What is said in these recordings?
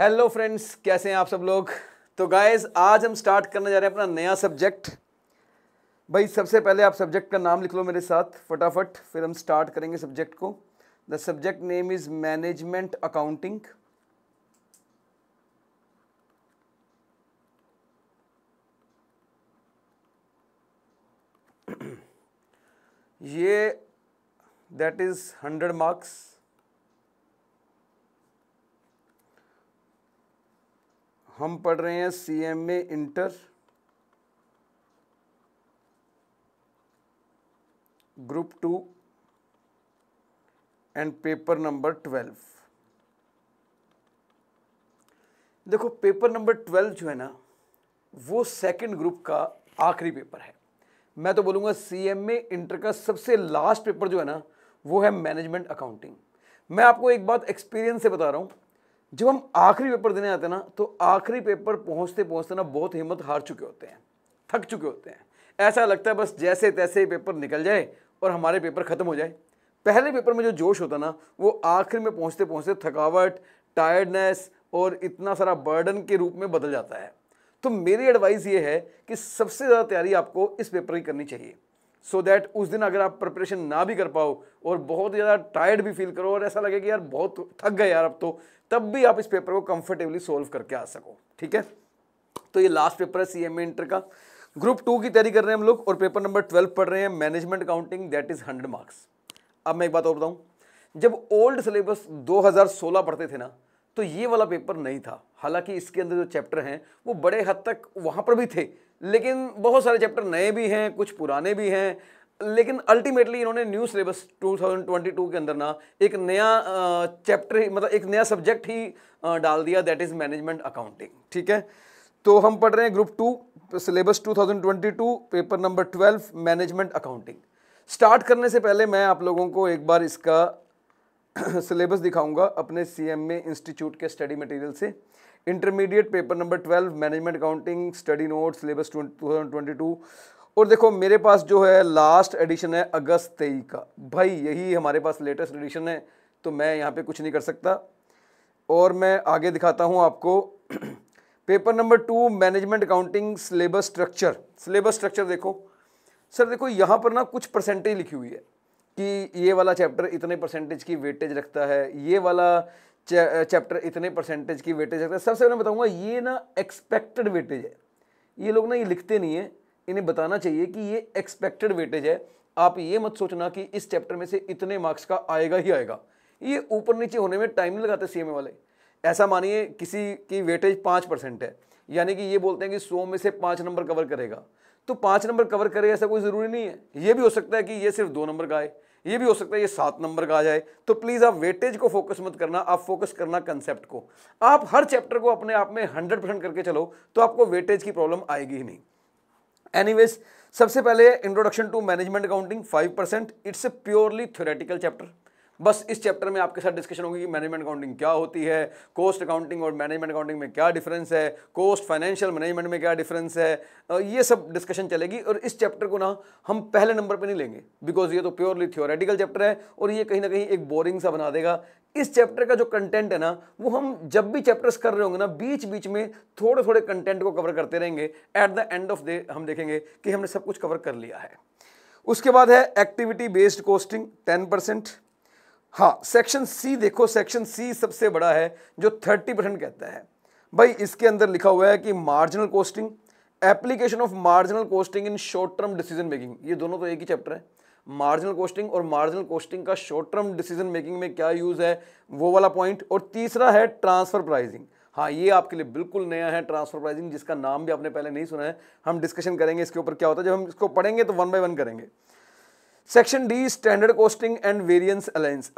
Hello friends कैसे हैं आप सब लोग तो गाइस आज हम स्टार्ट करने जा रहे हैं अपना नया सब्जेक्ट भाई सबसे पहले आप सब्जेक्ट का नाम लिख लो मेरे साथ फटाफट फिर हम स्टार्ट करेंगे सब्जेक्ट को the subject name is management accounting ये दैट इज़ हंड्रेड मार्क्स हम पढ़ रहे हैं C M A inter group two and paper number twelve देखो पेपर नंबर ट्वेल्व जो है ना वो सेकंड ग्रुप का आखिरी पेपर है मैं तो बोलूंगा सी एम ए इंटर का सबसे लास्ट पेपर जो है ना वो है मैनेजमेंट अकाउंटिंग मैं आपको एक बात एक्सपीरियंस से बता रहा हूं जब हम आखिरी पेपर देने आते हैं ना तो आखिरी पेपर पहुंचते पहुंचते ना बहुत हिम्मत हार चुके होते हैं थक चुके होते हैं ऐसा लगता है बस जैसे तैसे पेपर निकल जाए और हमारे पेपर ख़त्म हो जाए पहले पेपर में जो जोश होता ना वो आखिर में पहुंचते पहुंचते थकावट टायर्डनेस और इतना सारा बर्डन के रूप में बदल जाता है तो मेरी एडवाइस ये है कि सबसे ज़्यादा तैयारी आपको इस पेपर की करनी चाहिए सो so दैट उस दिन अगर आप प्रिपरेशन ना भी कर पाओ और बहुत ज़्यादा टायर्ड भी फील करो और ऐसा लगे कि यार बहुत थक गए यार अब तो तब भी आप इस पेपर को कंफर्टेबली सोल्व करके आ सको ठीक है तो ये लास्ट पेपर है सी एम इंटर का ग्रुप टू की तैयारी कर रहे हैं हम लोग और पेपर नंबर ट्वेल्व पढ़ रहे हैं management counting that is hundred marks अब मैं एक बात और बताऊँ जब ओल्ड सिलेबस 2016 पढ़ते थे ना तो ये वाला पेपर नहीं था हालांकि इसके अंदर जो चैप्टर हैं वो बड़े हद तक वहाँ पर भी थे लेकिन बहुत सारे चैप्टर नए भी हैं कुछ पुराने भी हैं लेकिन अल्टीमेटली इन्होंने न्यू सिलेबस 2022 के अंदर ना एक नया चैप्टर ही मतलब एक नया सब्जेक्ट ही डाल दिया दैट इज़ मैनेजमेंट अकाउंटिंग ठीक है तो हम पढ़ रहे हैं group two syllabus 2022 paper number 12 management accounting start करने से पहले मैं आप लोगों को एक बार इसका सिलेबस दिखाऊंगा अपने सी एम इंस्टीट्यूट के स्टडी मटेरियल से intermediate paper number twelve management accounting study note syllabus two और देखो मेरे पास जो है लास्ट एडिशन है अगस्त तेई का भाई यही हमारे पास लेटेस्ट एडिशन है तो मैं यहाँ पे कुछ नहीं कर सकता और मैं आगे दिखाता हूँ आपको paper number two management accounting syllabus structure syllabus structure देखो सर देखो यहाँ पर ना कुछ परसेंटेज लिखी हुई है कि ये वाला चैप्टर इतने परसेंटेज की वेटेज रखता है ये वाला चैप्टर इतने परसेंटेज की वेटेज रखता है सबसे पहले बताऊँगा ये ना एक्सपेक्टेड वेटेज है ये लोग ना ये लिखते नहीं है इन्हें बताना चाहिए कि ये एक्सपेक्टेड वेटेज है आप ये मत सोचना कि इस चैप्टर में से इतने मार्क्स का आएगा ही आएगा ये ऊपर नीचे होने में टाइम नहीं लगाते सी वाले ऐसा मानिए किसी की वेटेज पाँच है यानी कि ये बोलते हैं कि सौ में से पाँच नंबर कवर करेगा तो पाँच नंबर कवर करे ऐसा कोई ज़रूरी नहीं है ये भी हो सकता है कि ये सिर्फ दो नंबर का आए ये भी हो सकता है ये सात नंबर का आ जाए तो प्लीज़ आप वेटेज को फोकस मत करना आप फोकस करना कंसेप्ट को आप हर चैप्टर को अपने आप में हंड्रेड परसेंट करके चलो तो आपको वेटेज की प्रॉब्लम आएगी ही नहीं एनीवेज सबसे पहले introduction to management accounting five percent it's a purely theoretical chapter बस इस चैप्टर में आपके साथ डिस्कशन होगी कि मैनेजमेंट अकाउंटिंग क्या होती है कॉस्ट अकाउंटिंग और मैनेजमेंट अकाउंटिंग में क्या डिफरेंस है कॉस्ट फाइनेंशियल मैनेजमेंट में क्या डिफरेंस है ये सब डिस्कशन चलेगी और इस चैप्टर को ना हम पहले नंबर पर नहीं लेंगे बिकॉज ये तो प्योरली थियोरेटिकल चैप्टर है और ये कहीं ना कहीं एक बोरिंग सा बना देगा इस चैप्टर का जो कंटेंट है ना वो हम जब भी चैप्टर्स कर रहे होंगे ना बीच बीच में थोड़े थोड़े कंटेंट को कवर करते रहेंगे at the end of day हम देखेंगे कि हमने सब कुछ कवर कर लिया है उसके बाद है activity based costing ten percent हाँ सेक्शन सी देखो सेक्शन सी सबसे बड़ा है जो थर्टी परसेंट कहता है भाई इसके अंदर लिखा हुआ है कि marginal costing application of marginal costing in short term decision making ये दोनों तो एक ही चैप्टर है मार्जिनल कोस्टिंग और मार्जिनल कोस्टिंग का शॉर्ट टर्म डिसीजन मेकिंग में क्या यूज़ है वो वाला पॉइंट और तीसरा है ट्रांसफ़र प्राइजिंग हाँ ये आपके लिए बिल्कुल नया है ट्रांसफ़र प्राइजिंग जिसका नाम भी आपने पहले नहीं सुना है हम डिस्कशन करेंगे इसके ऊपर क्या होता है जब हम इसको पढ़ेंगे तो वन बाय वन करेंगे section D standard costing and variance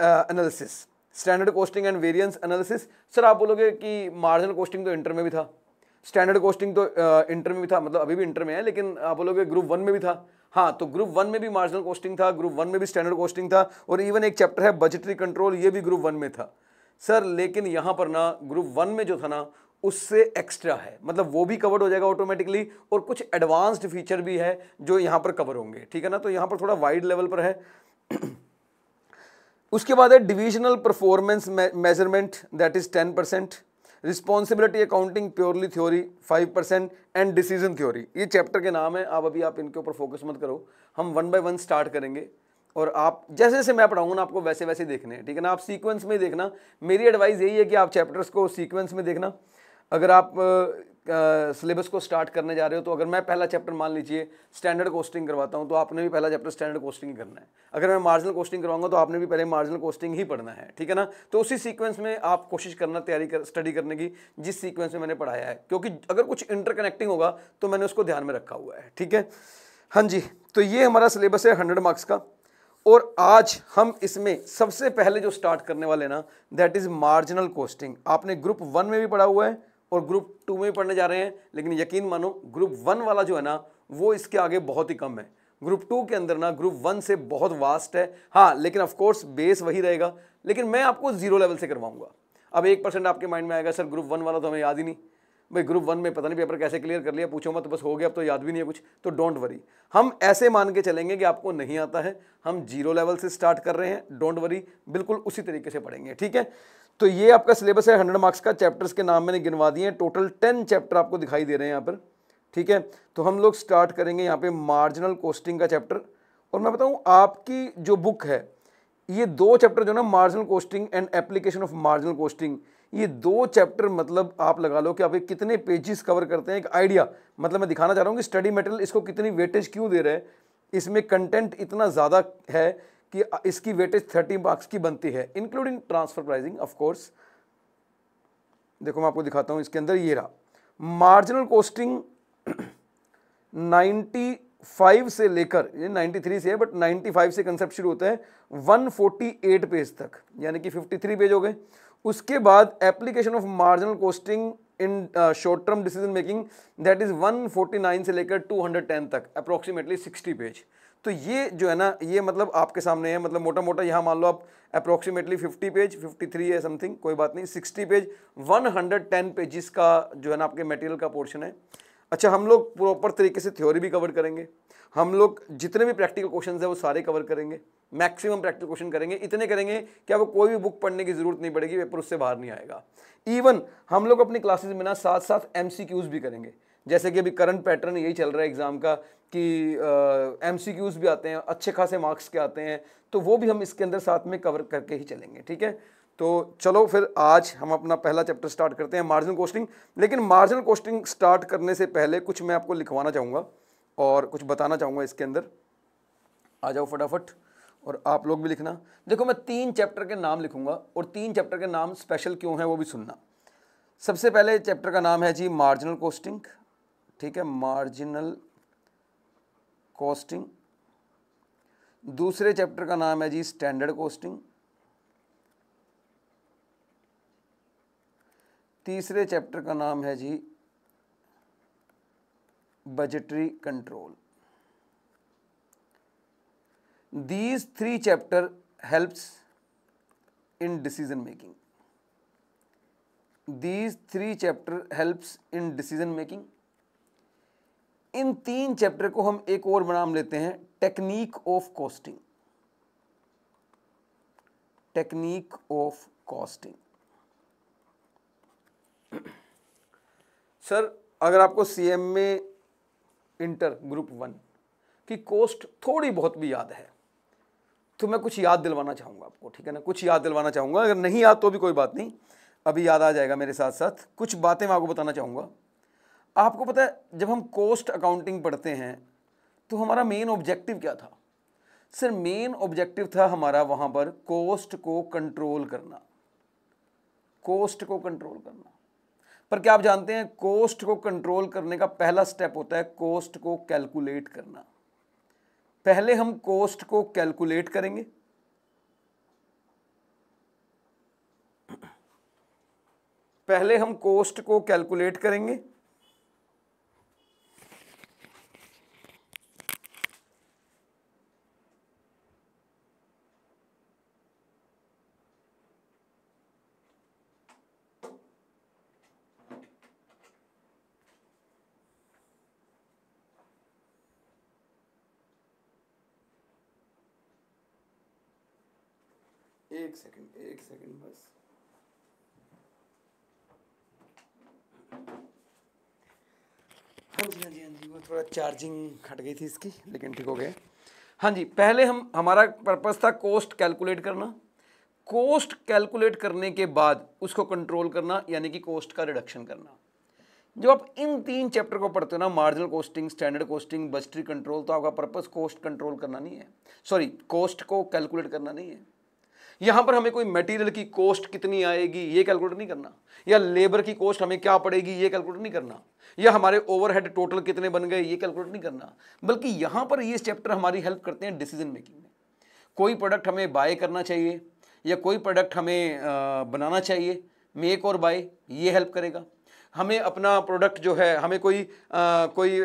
analysis standard costing and variance analysis sir आप बोलोगे कि मार्जिनल कॉस्टिंग तो इंटर में भी था स्टैंडर्ड कॉस्टिंग तो इंटर uh, में भी था मतलब अभी भी इंटर में है लेकिन आप बोलोगे ग्रुप वन में भी था हाँ तो ग्रुप वन में भी मार्जिनल कॉस्टिंग था ग्रुप वन में भी स्टैंडर्ड कॉस्टिंग था और इवन एक चैप्टर है बजटरी कंट्रोल ये भी ग्रुप वन में था सर लेकिन यहाँ पर ना ग्रुप वन में जो था ना उससे एक्स्ट्रा है मतलब वो भी कवर हो जाएगा ऑटोमेटिकली और कुछ एडवांस्ड फीचर भी है जो यहाँ पर कवर होंगे ठीक है ना तो यहाँ पर थोड़ा वाइड लेवल पर है उसके बाद है divisional performance measurement that is ten percent responsibility accounting purely theory five percent and decision theory ये चैप्टर के नाम है आप अभी आप इनके ऊपर फोकस मत करो हम वन बाय वन स्टार्ट करेंगे और आप जैसे जैसे मैं पढ़ाऊंगा ना आपको वैसे वैसे देखने हैं ठीक है ना आप सीक्वेंस में देखना मेरी एडवाइस यही है कि आप चैप्टर्स को सीक्वेंस में देखना अगर आप सिलेबस को स्टार्ट करने जा रहे हो तो अगर मैं पहला चैप्टर मान लीजिए स्टैंडर्ड कोस्टिंग करवाता हूँ तो आपने भी पहला चैप्टर स्टैंडर्ड कोस्टिंग करना है अगर मैं मार्जिनल कोस्टिंग करवाऊंगा तो आपने भी पहले मार्जिनल कोस्टिंग ही पढ़ना है ठीक है ना तो उसी सीक्वेंस में आप कोशिश करना तैयारी कर स्टडी करने की जिस सीक्वेंस में मैंने पढ़ाया है क्योंकि अगर कुछ इंटरकनेक्टिंग होगा तो मैंने उसको ध्यान में रखा हुआ है ठीक है हाँ जी तो ये हमारा सिलेबस है हंड्रेड मार्क्स का और आज हम इसमें सबसे पहले जो स्टार्ट करने वाले ना दैट इज़ मार्जिनल कोस्टिंग आपने ग्रुप वन में भी पढ़ा हुआ है और ग्रुप टू में पढ़ने जा रहे हैं लेकिन यकीन मानो ग्रुप वन वाला जो है ना वो इसके आगे बहुत ही कम है ग्रुप टू के अंदर ना ग्रुप वन से बहुत वास्ट है हाँ लेकिन ऑफकोर्स बेस वही रहेगा लेकिन मैं आपको जीरो लेवल से करवाऊंगा अब एक परसेंट आपके माइंड में आएगा सर ग्रुप वन वाला तो हमें याद ही नहीं भाई ग्रुप वन में पता नहीं पेपर कैसे क्लियर कर लिया पूछो मत बस हो गया अब तो याद भी नहीं है कुछ तो डोंट वरी हम ऐसे मान के चलेंगे कि आपको नहीं आता है हम जीरो लेवल से स्टार्ट कर रहे हैं डोंट वरी बिल्कुल उसी तरीके से पढ़ेंगे ठीक है तो ये आपका सिलेबस है हंड्रेड मार्क्स का चैप्टर्स के नाम मैंने गिनवा दिए हैं टोटल टेन चैप्टर आपको दिखाई दे रहे हैं यहाँ पर ठीक है तो हम लोग स्टार्ट करेंगे यहाँ पे मार्जिनल कोस्टिंग का चैप्टर और मैं बताऊँ आपकी जो बुक है ये दो चैप्टर जो ना marginal costing and application of marginal costing ये दो चैप्टर मतलब आप लगा लो कि आप कितने पेजेस कवर करते हैं एक आइडिया मतलब मैं दिखाना चाह रहा हूँ कि स्टडी मटेरियल इसको कितनी वेटेज क्यों दे रहे हैं इसमें कंटेंट इतना ज़्यादा है कि इसकी वेटेज थर्टी मार्क्स की बनती है इंक्लूडिंग ट्रांसफर प्राइजिंग ऑफकोर्स देखो मैं आपको दिखाता हूँ इसके अंदर ये रहा मार्जिनल कॉस्टिंग 95 से लेकर ये 93 से है बट 95 से कंसेप्ट शुरू होता है 148 पेज तक यानी कि 53 पेज हो गए उसके बाद application of marginal costing in short term decision making that is 149 से लेकर 210 तक अप्रोक्सीमेटली 60 पेज तो ये जो है ना ये मतलब आपके सामने है मतलब मोटा मोटा यहाँ मान लो आप अप्रोक्सीमेटली 50 पेज 53 है समथिंग कोई बात नहीं 60 पेज 110 हंड्रेड का जो है ना आपके मटेरियल का पोर्शन है अच्छा हम लोग प्रॉपर तरीके से थ्योरी भी कवर करेंगे हम लोग जितने भी प्रैक्टिकल क्वेश्चन है वो सारे कवर करेंगे मैक्सिमम प्रैक्टिकल क्वेश्चन करेंगे इतने करेंगे कि आपको कोई भी बुक पढ़ने की जरूरत नहीं पड़ेगी पेपर उससे बाहर नहीं आएगा इवन हम लोग अपनी क्लासेज में ना साथ साथ एम भी करेंगे जैसे कि अभी करंट पैटर्न यही चल रहा है एग्जाम का कि एम uh, भी आते हैं अच्छे खासे मार्क्स के आते हैं तो वो भी हम इसके अंदर साथ में कवर करके ही चलेंगे ठीक है तो चलो फिर आज हम अपना पहला चैप्टर स्टार्ट करते हैं मार्जिनल कोस्टिंग लेकिन मार्जिनल कोस्टिंग स्टार्ट करने से पहले कुछ मैं आपको लिखवाना चाहूँगा और कुछ बताना चाहूँगा इसके अंदर आ जाओ फटाफट और आप लोग भी लिखना देखो मैं तीन चैप्टर के नाम लिखूँगा और तीन चैप्टर के नाम स्पेशल क्यों हैं वो भी सुनना सबसे पहले चैप्टर का नाम है जी मार्जिनल कोस्टिंग ठीक है मार्जिनल कॉस्टिंग दूसरे चैप्टर का नाम है जी स्टैंडर्ड कॉस्टिंग तीसरे चैप्टर का नाम है जी budgetary control these three chapter helps in decision making these three chapter helps in decision making इन तीन चैप्टर को हम एक और बनाम लेते हैं technique of costing technique of costing sir अगर आपको सीएम में इंटर ग्रुप वन की कॉस्ट थोड़ी बहुत भी याद है तो मैं कुछ याद दिलवाना चाहूंगा आपको ठीक है ना कुछ याद दिलवाना चाहूंगा अगर नहीं याद तो भी कोई बात नहीं अभी याद आ जाएगा मेरे साथ साथ कुछ बातें मैं आपको बताना चाहूंगा आपको पता है जब हम कॉस्ट अकाउंटिंग पढ़ते हैं तो हमारा मेन ऑब्जेक्टिव क्या था सर मेन ऑब्जेक्टिव था हमारा वहां पर कॉस्ट को कंट्रोल करना कॉस्ट को कंट्रोल करना पर क्या आप जानते हैं कॉस्ट को कंट्रोल करने का पहला स्टेप होता है कॉस्ट को कैलकुलेट करना पहले हम कॉस्ट को कैलकुलेट करेंगे पहले हम कॉस्ट को कैलकुलेट करेंगे सेकंड एक सेकंड बस हाँ जी हाँ जी हाँ जी वो थोड़ा चार्जिंग खट गई थी इसकी लेकिन ठीक हो गया हाँ जी पहले हम हमारा पर्पस था कोस्ट कैलकुलेट करना कोस्ट कैलकुलेट करने के बाद उसको कंट्रोल करना यानी कि कोस्ट का रिडक्शन करना जब आप इन तीन चैप्टर को पढ़ते हो ना marginal costing standard costing budgetary control तो आपका पर्पस कोस्ट कंट्रोल करना नहीं है सॉरी कोस्ट को कैलकुलेट करना नहीं है यहाँ पर हमें कोई मटेरियल की कॉस्ट कितनी आएगी ये कैलकुलेट नहीं करना या लेबर की कॉस्ट हमें क्या पड़ेगी ये कैलकुलेट नहीं करना या हमारे ओवरहेड टोटल कितने बन गए ये कैलकुलेट नहीं करना बल्कि यहाँ पर ये चैप्टर हमारी हेल्प करते हैं डिसीजन मेकिंग में कोई प्रोडक्ट हमें बाय करना चाहिए या कोई प्रोडक्ट हमें बनाना चाहिए मेक और बाय ये हेल्प करेगा हमें अपना प्रोडक्ट जो है हमें कोई आ, कोई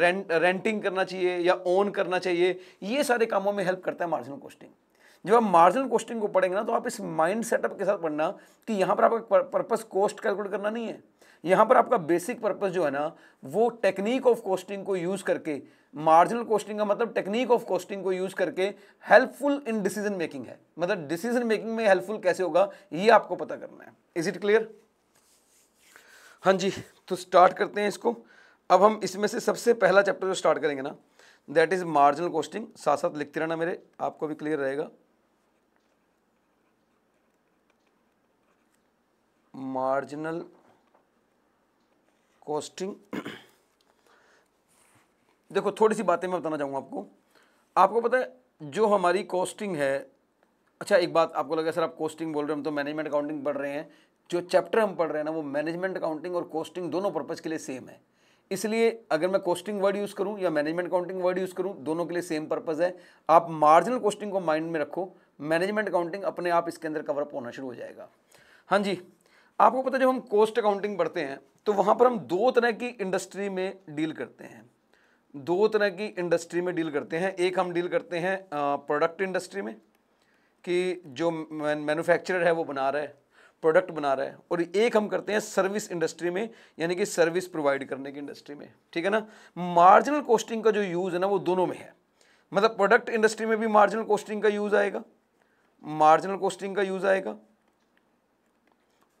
रेंट रेंटिंग करना चाहिए या ओन करना चाहिए ये सारे कामों में हेल्प करता है मार्जिनल कॉस्टिंग जब आप मार्जिनल कॉस्टिंग को पढ़ेंगे ना तो आप इस माइंड सेटअप के साथ पढ़ना कि यहाँ पर आपका पर्पस कॉस्ट कैलकुलेट करना नहीं है यहाँ पर आपका बेसिक पर्पस जो है ना वो टेक्निक ऑफ कॉस्टिंग को यूज़ करके मार्जिनल कॉस्टिंग का मतलब टेक्निक ऑफ कॉस्टिंग को यूज़ करके हेल्पफुल इन डिसीजन मेकिंग है मतलब डिसीजन मेकिंग में हेल्पफुल कैसे होगा ये आपको पता करना है इज इट क्लियर हाँ जी तो स्टार्ट करते हैं इसको अब हम इसमें से सबसे पहला चैप्टर जो स्टार्ट करेंगे ना दैट इज़ मार्जिनल कॉस्टिंग साथ साथ लिखते रहना मेरे आपको भी क्लियर रहेगा मार्जिनल कॉस्टिंग देखो थोड़ी सी बातें मैं बताना चाहूँगा आपको आपको पता है जो हमारी कॉस्टिंग है अच्छा एक बात आपको लगे सर आप कॉस्टिंग बोल रहे हो हम तो मैनेजमेंट अकाउंटिंग पढ़ रहे हैं जो चैप्टर हम पढ़ रहे हैं ना वो मैनेजमेंट अकाउंटिंग और कॉस्टिंग दोनों पर्पज़ के लिए सेम है इसलिए अगर मैं कॉस्टिंग वर्ड यूज़ करूँ या मैनेजमेंट अकाउंटिंग वर्ड यूज़ करूँ दोनों के लिए सेम पर्पज़ है आप मार्जिनल कॉस्टिंग को माइंड में रखो मैनेजमेंट अकाउंटिंग अपने आप इसके अंदर कवरअप होना शुरू हो जाएगा हाँ जी आपको पता है जब हम कॉस्ट अकाउंटिंग पढ़ते हैं तो वहाँ पर हम दो तरह की इंडस्ट्री में डील करते हैं दो तरह की इंडस्ट्री में डील करते हैं एक हम डील करते हैं प्रोडक्ट इंडस्ट्री में कि जो मैन्युफैक्चरर है वो बना रहा है प्रोडक्ट बना रहा है और एक हम करते हैं सर्विस इंडस्ट्री में यानी कि सर्विस प्रोवाइड करने की इंडस्ट्री में ठीक है ना मार्जिनल कॉस्टिंग का जो यूज़ है ना वो दोनों में है मतलब प्रोडक्ट इंडस्ट्री में भी मार्जिनल कॉस्टिंग का यूज़ आएगा मार्जिनल कॉस्टिंग का यूज़ आएगा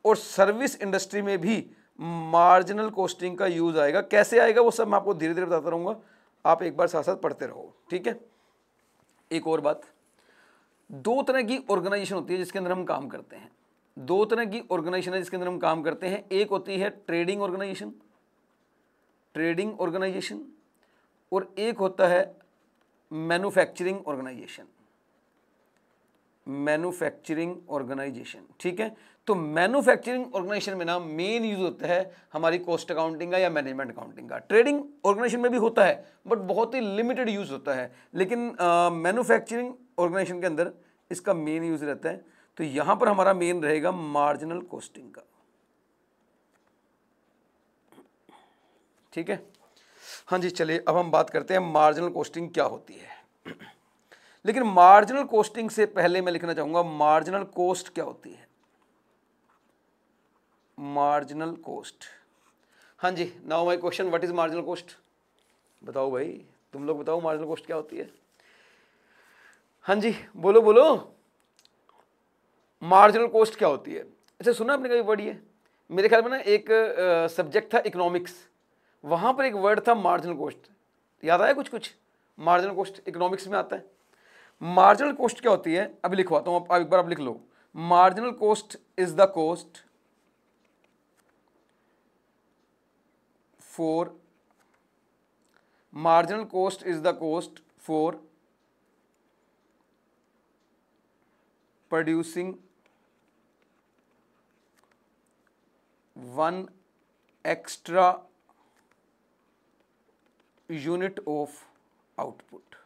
और सर्विस इंडस्ट्री में भी मार्जिनल कॉस्टिंग का यूज़ आएगा कैसे आएगा वो सब मैं आपको धीरे धीरे बताता रहूंगा आप एक बार साथ साथ पढ़ते रहो ठीक है एक और बात दो तरह की ऑर्गेनाइजेशन होती है जिसके अंदर हम काम करते हैं दो तरह की ऑर्गेनाइजेशन है जिसके अंदर हम काम करते हैं एक होती है ट्रेडिंग ऑर्गेनाइजेशन ट्रेडिंग ऑर्गेनाइजेशन और एक होता है मैन्युफैक्चरिंग ऑर्गेनाइजेशन मैन्युफैक्चरिंग ऑर्गेनाइजेशन ठीक है तो मैन्युफैक्चरिंग ऑर्गेनाइजेशन में ना मेन यूज होता है हमारी कॉस्ट अकाउंटिंग का या मैनेजमेंट अकाउंटिंग का ट्रेडिंग ऑर्गेनाइजेशन में भी होता है बट बहुत ही लिमिटेड यूज होता है लेकिन मैन्युफैक्चरिंग ऑर्गेनाइजेशन के अंदर इसका मेन यूज रहता है तो यहां पर हमारा मेन रहेगा मार्जिनल कॉस्टिंग का ठीक है हाँ जी चलिए अब हम बात करते हैं मार्जिनल कॉस्टिंग क्या होती है लेकिन मार्जिनल कॉस्टिंग से पहले मैं लिखना चाहूंगा मार्जिनल कॉस्ट क्या होती है मार्जिनल कॉस्ट हाँ जी now my question what is marginal cost बताओ भाई तुम लोग बताओ मार्जिनल कॉस्ट क्या होती है हाँ जी बोलो बोलो मार्जिनल कॉस्ट क्या होती है अच्छा सुना आपने कभी वर्ड ये मेरे ख्याल में ना एक सब्जेक्ट था इकोनॉमिक्स वहाँ पर एक वर्ड था मार्जिनल कॉस्ट याद आया कुछ कुछ मार्जिनल कॉस्ट इकोनॉमिक्स में आता है मार्जिनल कॉस्ट क्या होती है अभी लिखवाता हूँ आप एक बार आप लिख लो marginal cost is the cost for marginal cost is the cost for producing one extra unit of output.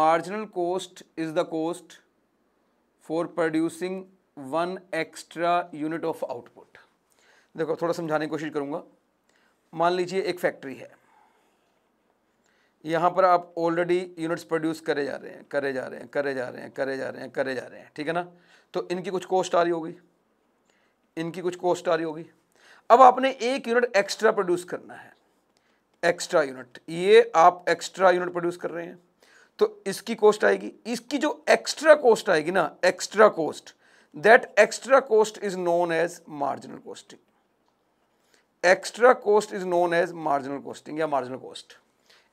Marginal cost is the cost for producing one extra unit of output. देखो थोड़ा समझाने की कोशिश करूँगा मान लीजिए एक फैक्ट्री है यहाँ पर आप ऑलरेडी यूनिट्स प्रोड्यूस करे जा रहे हैं करे जा रहे हैं करे जा रहे हैं करे जा रहे हैं करे जा रहे हैं ठीक है ना तो इनकी कुछ कॉस्ट आ रही होगी इनकी कुछ कॉस्ट आ रही होगी अब आपने एक यूनिट एक्स्ट्रा प्रोड्यूस करना है एक्स्ट्रा यूनिट ये आप एक्स्ट्रा यूनिट प्रोड्यूस कर रहे हैं तो इसकी कॉस्ट आएगी इसकी जो एक्स्ट्रा कॉस्ट आएगी ना extra cost that extra cost is known as marginal costing extra cost is known as marginal costing या marginal cost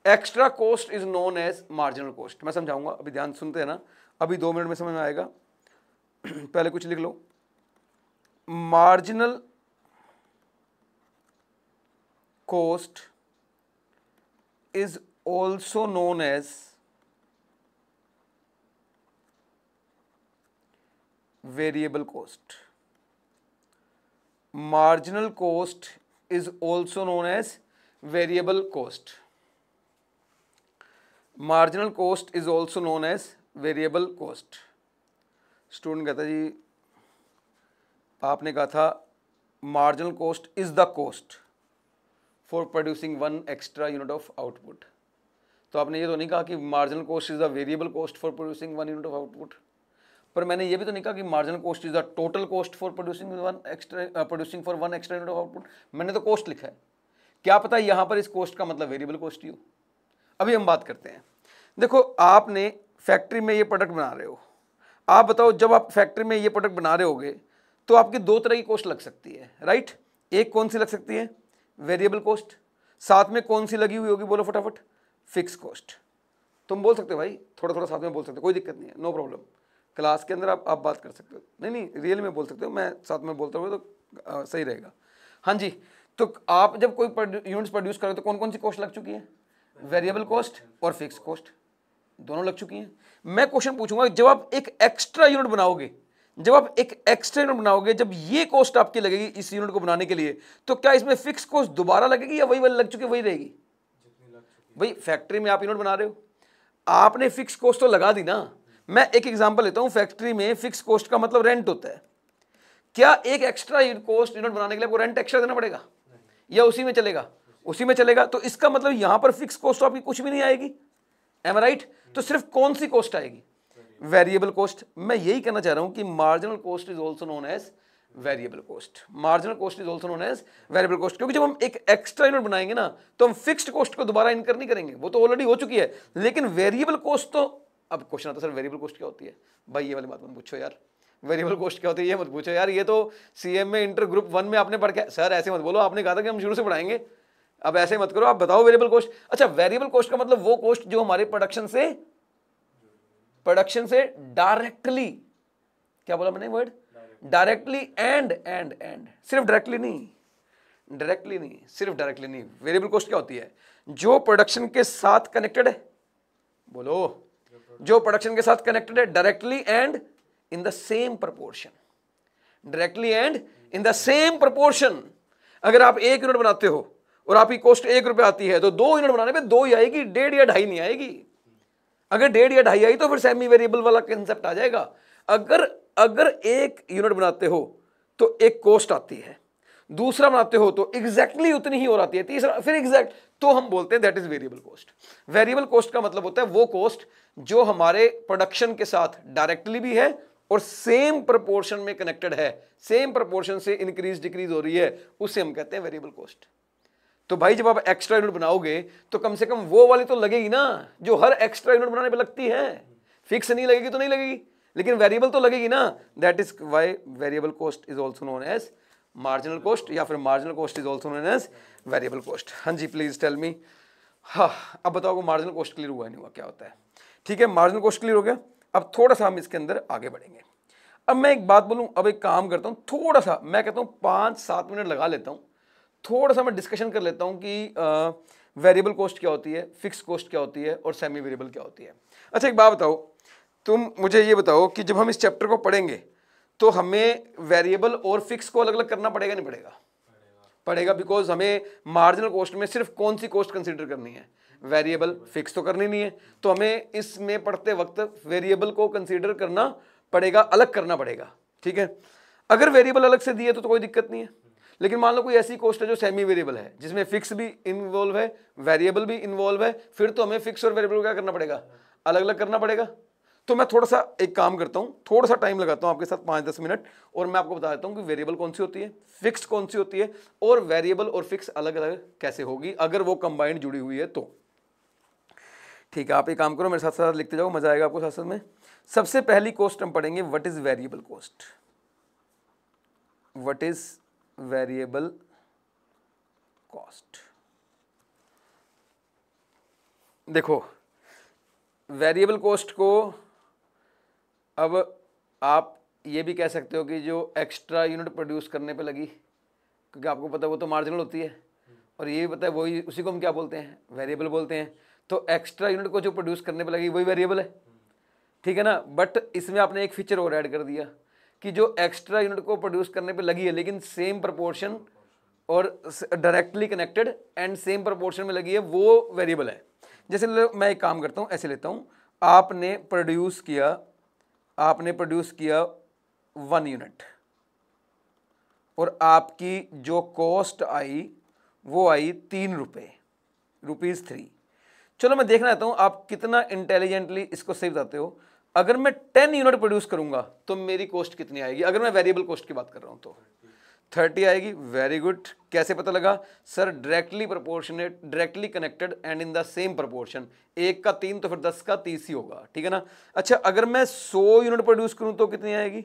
extra cost is known as marginal cost मैं समझाऊंगा अभी ध्यान सुनते हैं ना अभी दो मिनट में समझ में आएगा पहले कुछ लिख लो marginal cost is also known as variable cost marginal cost is also known as variable cost marginal cost is also known as variable cost student कहता जी आपने कहा था marginal cost is the cost for producing one extra unit of output तो आपने ये तो नहीं कहा कि marginal cost is the variable cost for producing one unit of output पर मैंने ये भी तो नहीं कहा कि marginal cost is the total cost for producing one extra producing for one extra unit of output मैंने तो कॉस्ट लिखा है क्या पता है यहाँ पर इस कॉस्ट का मतलब वेरिएबल कॉस्ट ही हो अभी हम बात करते हैं देखो आपने फैक्ट्री में ये प्रोडक्ट बना रहे हो आप बताओ जब आप फैक्ट्री में ये प्रोडक्ट बना रहे होगे तो आपकी दो तरह की कॉस्ट लग सकती है राइट एक कौन सी लग सकती है वेरिएबल कॉस्ट साथ में कौन सी लगी हुई होगी बोलो फटाफट फिक्स कॉस्ट तुम बोल सकते हो भाई थोड़ा थोड़ा साथ में बोल सकते हो कोई दिक्कत नहीं है नो प्रॉब्लम क्लास के अंदर आप आप बात कर सकते हो नहीं नहीं रियल में बोल सकते हो मैं साथ में बोलता हूँ तो आ, सही रहेगा हाँ जी तो आप जब कोई यूनिट्स प्रोड्यूस करें तो कौन कौन सी कॉस्ट लग चुकी है वेरिएबल कॉस्ट और फिक्स कॉस्ट दोनों लग चुकी हैं मैं क्वेश्चन पूछूंगा जब आप एक एक्स्ट्रा यूनिट बनाओगे जब आप एक एक्स्ट्रा यूनिट बनाओगे जब ये कॉस्ट आपकी लगेगी इस यूनिट को बनाने के लिए तो क्या इसमें फिक्स कॉस्ट दोबारा लगेगी या वही वाली लग चुकी वही रहेगी भाई फैक्ट्री में आप यूनिट बना रहे हो आपने फिक्स कॉस्ट तो लगा दी ना मैं एक एग्जांपल लेता हूँ फैक्ट्री में फिक्स कॉस्ट का मतलब रेंट होता है क्या एक एक्स्ट्रा कॉस्ट यूनिट बनाने के लिए आपको रेंट एक्स्ट्रा देना पड़ेगा या उसी में चलेगा उसी में चलेगा तो इसका मतलब यहां पर फिक्स कॉस्ट आपकी कुछ भी नहीं आएगी एम राइट तो सिर्फ कौन सी कॉस्ट आएगी वेरिएबल कॉस्ट मैं यही कहना चाह रहा हूं कि marginal cost is also known as variable cost marginal cost is also known as variable cost क्योंकि जब हम एक एक्स्ट्रा यूनिट बनाएंगे ना तो हम फिक्स्ड कॉस्ट को दोबारा इनकर नहीं करेंगे वो तो ऑलरेडी हो चुकी है लेकिन वेरिएबल कॉस्ट तो अब क्वेश्चन आता सर वेरिएबल कॉस्ट क्या होती है भाई ये वाली बात मत पूछो यार वेरिएबल कॉस्ट क्या होती है ये मत पूछो यार ये तो सी में इंटर ग्रुप वन में आपने पढ़ के सर ऐसे मत बोलो आपने कहा था कि हम शुरू से पढ़ाएंगे अब ऐसे मत करो आप बताओ वेरिएबल कॉस्ट अच्छा वेरिएबल कॉस्ट का मतलब वो कॉस्ट जो हमारे प्रोडक्शन से प्रोडक्शन से डायरेक्टली क्या बोला मैंने word directly and and and सिर्फ डायरेक्टली नहीं डायरेक्टली नहीं सिर्फ डायरेक्टली नहीं वेरिएबल कॉस्ट क्या होती है जो प्रोडक्शन के साथ कनेक्टेड है बोलो जो प्रोडक्शन के साथ कनेक्टेड है directly and in the same proportion directly and in the same proportion अगर आप एक यूनिट बनाते हो और आपकी कॉस्ट एक रुपये आती है तो दो यूनिट बनाने पे दो ही आएगी डेढ़ या ढाई नहीं आएगी अगर डेढ़ या ढाई आई तो फिर सेमी वेरिएबल वाला कंसेप्ट आ जाएगा अगर अगर एक यूनिट बनाते हो तो एक कॉस्ट आती है दूसरा बनाते हो तो एग्जैक्टली exactly उतनी ही और आती है तीसरा फिर एग्जैक्ट तो हम बोलते हैं that is variable cost variable cost का मतलब होता है वो कॉस्ट जो हमारे प्रोडक्शन के साथ डायरेक्टली भी है और सेम प्रपोर्शन में कनेक्टेड है सेम प्रपोर्शन से इंक्रीज डिक्रीज हो रही है उसे हम कहते हैं वेरिएबल कॉस्ट तो भाई जब आप एक्स्ट्रा यूनिट बनाओगे तो कम से कम वो वाली तो लगेगी ना जो हर एक्स्ट्रा यूनिट बनाने पर लगती है फिक्स नहीं लगेगी तो नहीं लगेगी लेकिन वेरिएबल तो लगेगी ना that is why variable cost is also known as marginal cost या फिर marginal cost is also known as variable cost हाँ जी प्लीज़ टेल मी हाँ अब बताओ मार्जिनल कॉस्ट क्लियर हुआ नहीं हुआ क्या होता है ठीक है मार्जिनल कॉस्ट क्लियर हो गया अब थोड़ा सा हम इसके अंदर आगे बढ़ेंगे अब मैं एक बात बोलूँ अब एक काम करता हूँ थोड़ा सा मैं कहता हूँ पाँच सात मिनट लगा लेता हूँ थोड़ा सा मैं डिस्कशन कर लेता हूँ कि वेरिएबल कॉस्ट क्या होती है फिक्स कॉस्ट क्या होती है और सेमी वेरिएबल क्या होती है अच्छा एक बात बताओ तुम मुझे ये बताओ कि जब हम इस चैप्टर को पढ़ेंगे तो हमें वेरिएबल और फिक्स को अलग अलग करना पड़ेगा नहीं पड़ेगा पड़ेगा बिकॉज हमें मार्जिनल कॉस्ट में सिर्फ कौन सी कॉस्ट कंसिडर करनी है वेरिएबल फिक्स तो करनी नहीं है तो हमें इसमें पढ़ते वक्त वेरिएबल को कंसिडर करना पड़ेगा अलग करना पड़ेगा ठीक है अगर वेरिएबल अलग से दिए तो, तो कोई दिक्कत नहीं है लेकिन मान लो कोई ऐसी कॉस्ट है जो सेमी वेरिएबल है जिसमें फिक्स भी इन्वॉल्व है वेरिएबल भी इन्वॉल्व है फिर तो हमें फिक्स और वेरिएबल क्या करना पड़ेगा अलग अलग करना पड़ेगा तो मैं थोड़ा सा एक काम करता हूँ थोड़ा सा टाइम लगाता हूँ आपके साथ पाँच दस मिनट और मैं आपको बता देता हूँ कि वेरिएबल कौन सी होती है फिक्स कौन सी होती है और वेरिएबल और फिक्स अलग अलग कैसे होगी अगर वो कंबाइंड जुड़ी हुई है तो ठीक है आप एक काम करो मेरे साथ साथ लिखते जाओ मजा आएगा आपको साथ साथ में सबसे पहली कॉस्ट हम पढ़ेंगे what is variable cost what is variable cost देखो वेरिएबल कॉस्ट को अब आप ये भी कह सकते हो कि जो एक्स्ट्रा यूनिट प्रोड्यूस करने पे लगी क्योंकि आपको पता है वो तो मार्जिनल होती है और ये भी पता है वही उसी को हम क्या बोलते हैं वेरिएबल बोलते हैं तो एक्स्ट्रा यूनिट को जो प्रोड्यूस करने पर लगी वही वेरिएबल है ठीक है ना बट इसमें आपने एक फीचर और ऐड कर दिया कि जो एक्स्ट्रा यूनिट को प्रोड्यूस करने पर लगी है लेकिन सेम प्रपोर्शन और directly connected and same proportion में लगी है वो वेरिएबल है जैसे मैं एक काम करता हूँ ऐसे लेता हूँ आपने प्रोड्यूस किया आपने प्रोड्यूस किया वन यूनिट और आपकी जो कॉस्ट आई वो आई तीन रुपये रुपीज़ थ्री चलो मैं देखना चाहता हूँ आप कितना इंटेलिजेंटली इसको सही बताते हो अगर मैं टेन यूनिट प्रोड्यूस करूँगा तो मेरी कॉस्ट कितनी आएगी अगर मैं वेरिएबल कॉस्ट की बात कर रहा हूँ तो थर्टी आएगी वेरी गुड कैसे पता लगा sir directly proportionate directly connected and in the same proportion एक का तीन तो फिर दस का तीस ही होगा ठीक है ना अच्छा अगर मैं सौ यूनिट प्रोड्यूस करूँ तो कितनी आएगी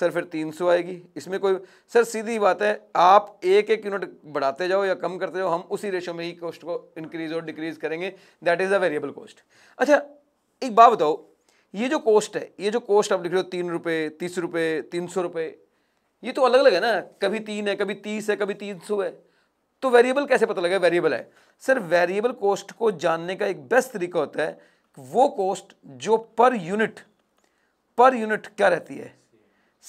सर फिर तीन सौ आएगी इसमें कोई सर सीधी बात है आप एक एक यूनिट बढ़ाते जाओ या कम करते जाओ हम उसी रेशो में ही कॉस्ट को इंक्रीज और डिक्रीज करेंगे that is the variable cost अच्छा एक बात बताओ ये जो कॉस्ट है ये जो कॉस्ट आप लिख रहे हो तीन रुपये तीस रुपये तीन सौ रुपये ये तो अलग अलग है ना कभी तीन है कभी तीस है कभी तीन सौ है तो वेरिएबल कैसे पता लगे वेरिएबल है सर वेरिएबल कॉस्ट को जानने का एक बेस्ट तरीका होता है वो कॉस्ट जो पर यूनिट पर यूनिट क्या रहती है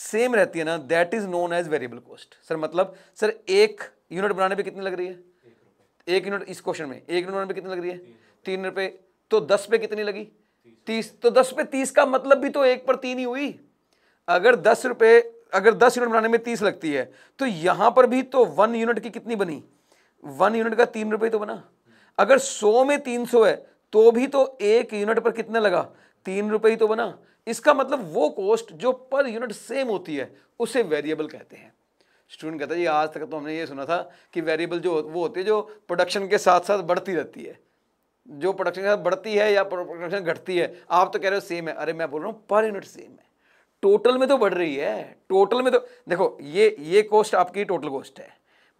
सेम रहती है ना that is known as variable cost sir मतलब सर एक यूनिट बनाने पे कितनी लग रही है एक यूनिट इस क्वेश्चन में एक यूनिट बनाने पर कितनी लग रही है तीन रुपये तो दस पे कितनी लगी तीस तो दस पे तीस का मतलब भी तो एक पर तीन ही हुई अगर दस रुपये अगर दस यूनिट बनाने में तीस लगती है तो यहाँ पर भी तो वन यूनिट की कितनी बनी वन यूनिट का तीन रुपये तो बना अगर सौ में तीन सौ है तो भी तो एक यूनिट पर कितना लगा तीन रुपये ही तो बना इसका मतलब वो कॉस्ट जो पर यूनिट सेम होती है उसे वेरिएबल कहते हैं स्टूडेंट कहता है जी आज तक तो हमने ये सुना था कि वेरिएबल जो वो होती है जो प्रोडक्शन के साथ साथ बढ़ती रहती है जो प्रोडक्शन के साथ बढ़ती है या प्रोडक्शन घटती है आप तो कह रहे हो सेम है अरे मैं बोल रहा हूँ पर यूनिट सेम है टोटल में तो बढ़ रही है टोटल में तो देखो ये ये कॉस्ट आपकी टोटल कॉस्ट है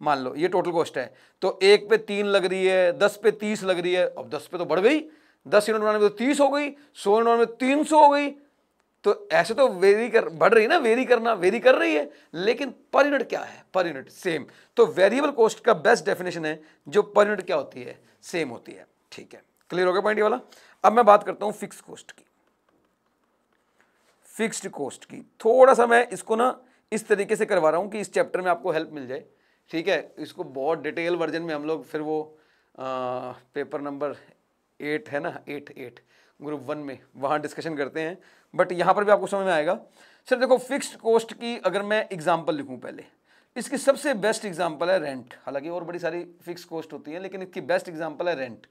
मान लो ये टोटल कॉस्ट है तो एक पे तीन लग रही है दस पे तीस लग रही है अब दस पे तो बढ़ गई दस यूनिट बनाने में तो तीस हो गई सौ यूनिट बनाने में तो तीन सौ हो गई तो ऐसे तो वेरी कर बढ़ रही ना वेरी करना वेरी कर रही है लेकिन पर यूनिट क्या है पर यूनिट सेम तो वेरिएबल कॉस्ट का बेस्ट डेफिनेशन है जो पर यूनिट क्या होती है सेम होती है ठीक है क्लियर हो गया पॉइंट वाला अब मैं बात करता हूँ फिक्स कॉस्ट की फिक्स्ड कॉस्ट की थोड़ा सा मैं इसको ना इस तरीके से करवा रहा हूँ कि इस चैप्टर में आपको हेल्प मिल जाए ठीक है इसको बहुत डिटेल वर्जन में हम लोग फिर वो आ, पेपर नंबर एट है ना एट एट ग्रुप वन में वहाँ डिस्कशन करते हैं बट यहाँ पर भी आपको समझ में आएगा सर देखो फिक्स्ड कॉस्ट की अगर मैं एग्जाम्पल लिखूँ पहले इसकी सबसे बेस्ट एग्जाम्पल है रेंट हालांकि और बड़ी सारी फिक्स कॉस्ट होती है लेकिन इसकी बेस्ट एग्जाम्पल है रेंट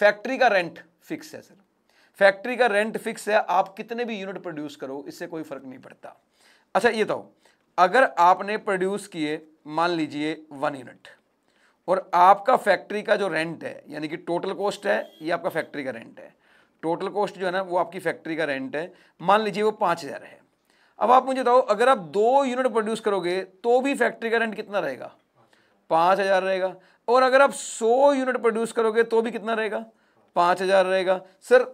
फैक्ट्री का रेंट फिक्स है सर फैक्ट्री का रेंट फिक्स है आप कितने भी यूनिट प्रोड्यूस करो इससे कोई फर्क नहीं पड़ता अच्छा ये तो अगर आपने प्रोड्यूस किए मान लीजिए वन यूनिट और आपका फैक्ट्री का जो रेंट है यानी कि टोटल कॉस्ट है ये आपका फैक्ट्री का रेंट है टोटल कॉस्ट जो है ना वो आपकी फैक्ट्री का रेंट है मान लीजिए वो पाँच हज़ार है अब आप मुझे बताओ अगर आप दो यूनिट प्रोड्यूस करोगे तो भी फैक्ट्री का रेंट कितना रहेगा पाँच हज़ार रहेगा और अगर आप सौ यूनिट प्रोड्यूस करोगे तो भी कितना रहेगा पाँच हज़ार रहेगा सर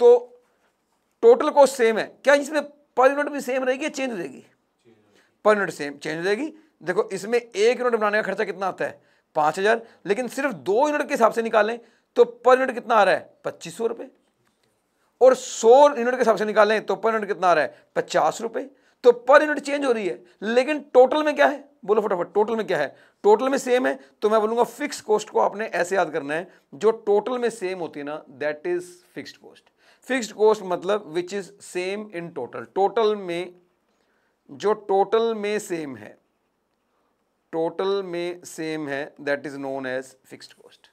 तो टोटल कॉस्ट सेम है क्या इसमें पर यूनिट भी सेम रहेगी चेंज हो जाएगी पर यूनिट सेम चेंज हो जाएगी देखो इसमें एक यूनिट बनाने का खर्चा कितना आता है पाँच हज़ार लेकिन सिर्फ दो यूनिट के हिसाब से निकालें तो पर यूनिट कितना आ रहा है पच्चीस सौ रुपये और सौ यूनिट के हिसाब से निकालें तो पर यूनिट कितना आ रहा है पचास रुपये तो पर यूनिट चेंज हो रही है लेकिन टोटल में क्या है बोलो फटाफट टोटल में क्या है टोटल में सेम है तो मैं बोलूँगा फिक्स कॉस्ट को आपने ऐसे याद करना है जो टोटल में सेम होती है ना that is fixed cost fixed cost मतलब which is same in total total में जो टोटल में सेम है टोटल में सेम है that is known as fixed cost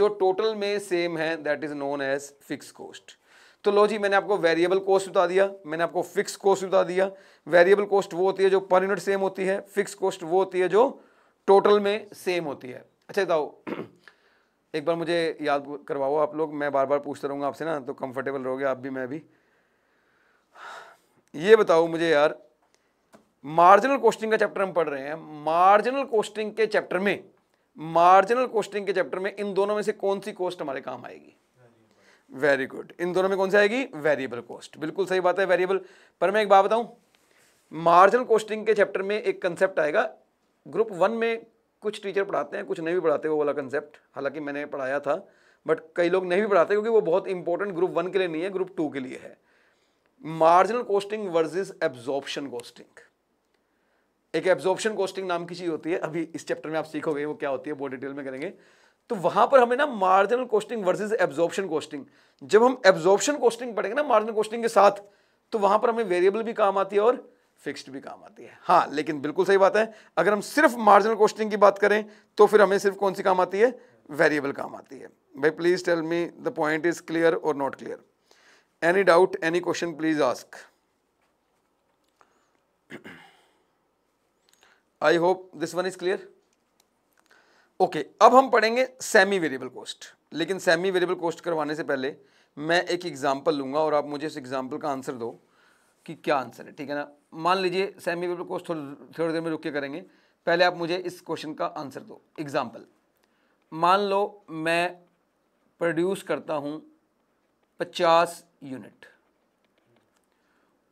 जो टोटल में सेम है that is known as fix cost तो लो जी मैंने आपको वेरिएबल कॉस्ट बता दिया मैंने आपको फिक्स कॉस्ट बता दिया वेरिएबल कॉस्ट वो होती है जो पर यूनिट सेम होती है फिक्स कॉस्ट वो होती है जो टोटल में सेम होती है अच्छा बताओ एक बार मुझे याद करवाओ आप लोग मैं बार बार पूछता रहूँगा आपसे ना तो कंफर्टेबल रहोगे आप भी मैं भी ये बताओ मुझे यार मार्जिनल कोस्टिंग का चैप्टर हम पढ़ रहे हैं मार्जिनल कोस्टिंग के चैप्टर में मार्जिनल कोस्टिंग के चैप्टर में इन दोनों में से कौन सी कॉस्ट हमारे काम आएगी वेरी गुड इन दोनों में कौन सी आएगी वेरिएबल कॉस्ट बिल्कुल सही बात है वेरिएबल पर मैं एक बात बताऊं मार्जिनल कोस्टिंग के चैप्टर में एक कंसेप्ट आएगा ग्रुप वन में कुछ टीचर पढ़ाते हैं कुछ नहीं भी पढ़ाते वो वाला कंसेप्ट हालांकि मैंने पढ़ाया था बट कई लोग नहीं भी पढ़ाते क्योंकि वो बहुत इंपॉर्टेंट ग्रुप वन के लिए नहीं है ग्रुप टू के लिए है marginal costing versus absorption costing एक एब्जॉर्प्शन कॉस्टिंग नाम की चीज़ होती है अभी इस चैप्टर में आप सीखोगे वो क्या होती है बहुत डिटेल में करेंगे तो वहां पर हमें ना marginal costing versus absorption costing जब हम एब्जॉर्प्शन कॉस्टिंग पढ़ेंगे ना मार्जिनल कॉस्टिंग के साथ तो वहां पर हमें वेरिएबल भी काम आती है और फिक्स्ड भी काम आती है हाँ लेकिन बिल्कुल सही बात है अगर हम सिर्फ मार्जिनल कॉस्टिंग की बात करें तो फिर हमें सिर्फ कौन सी काम आती है वेरिएबल काम आती है भाई please tell me the point is clear और not clear any doubt any question please ask I hope this one is clear okay अब हम पढ़ेंगे सेमी वेरिएबल कॉस्ट लेकिन सेमी वेरिएबल कॉस्ट करवाने से पहले मैं एक एग्जाम्पल लूंगा और आप मुझे इस एग्जाम्पल का आंसर दो कि क्या आंसर है ठीक है ना मान लीजिए सेमी पेपर कोर्स थोड़ी थोड़ी देर में रुक के करेंगे पहले आप मुझे इस क्वेश्चन का आंसर दो एग्ज़ाम्पल मान लो मैं प्रोड्यूस करता हूँ पचास यूनिट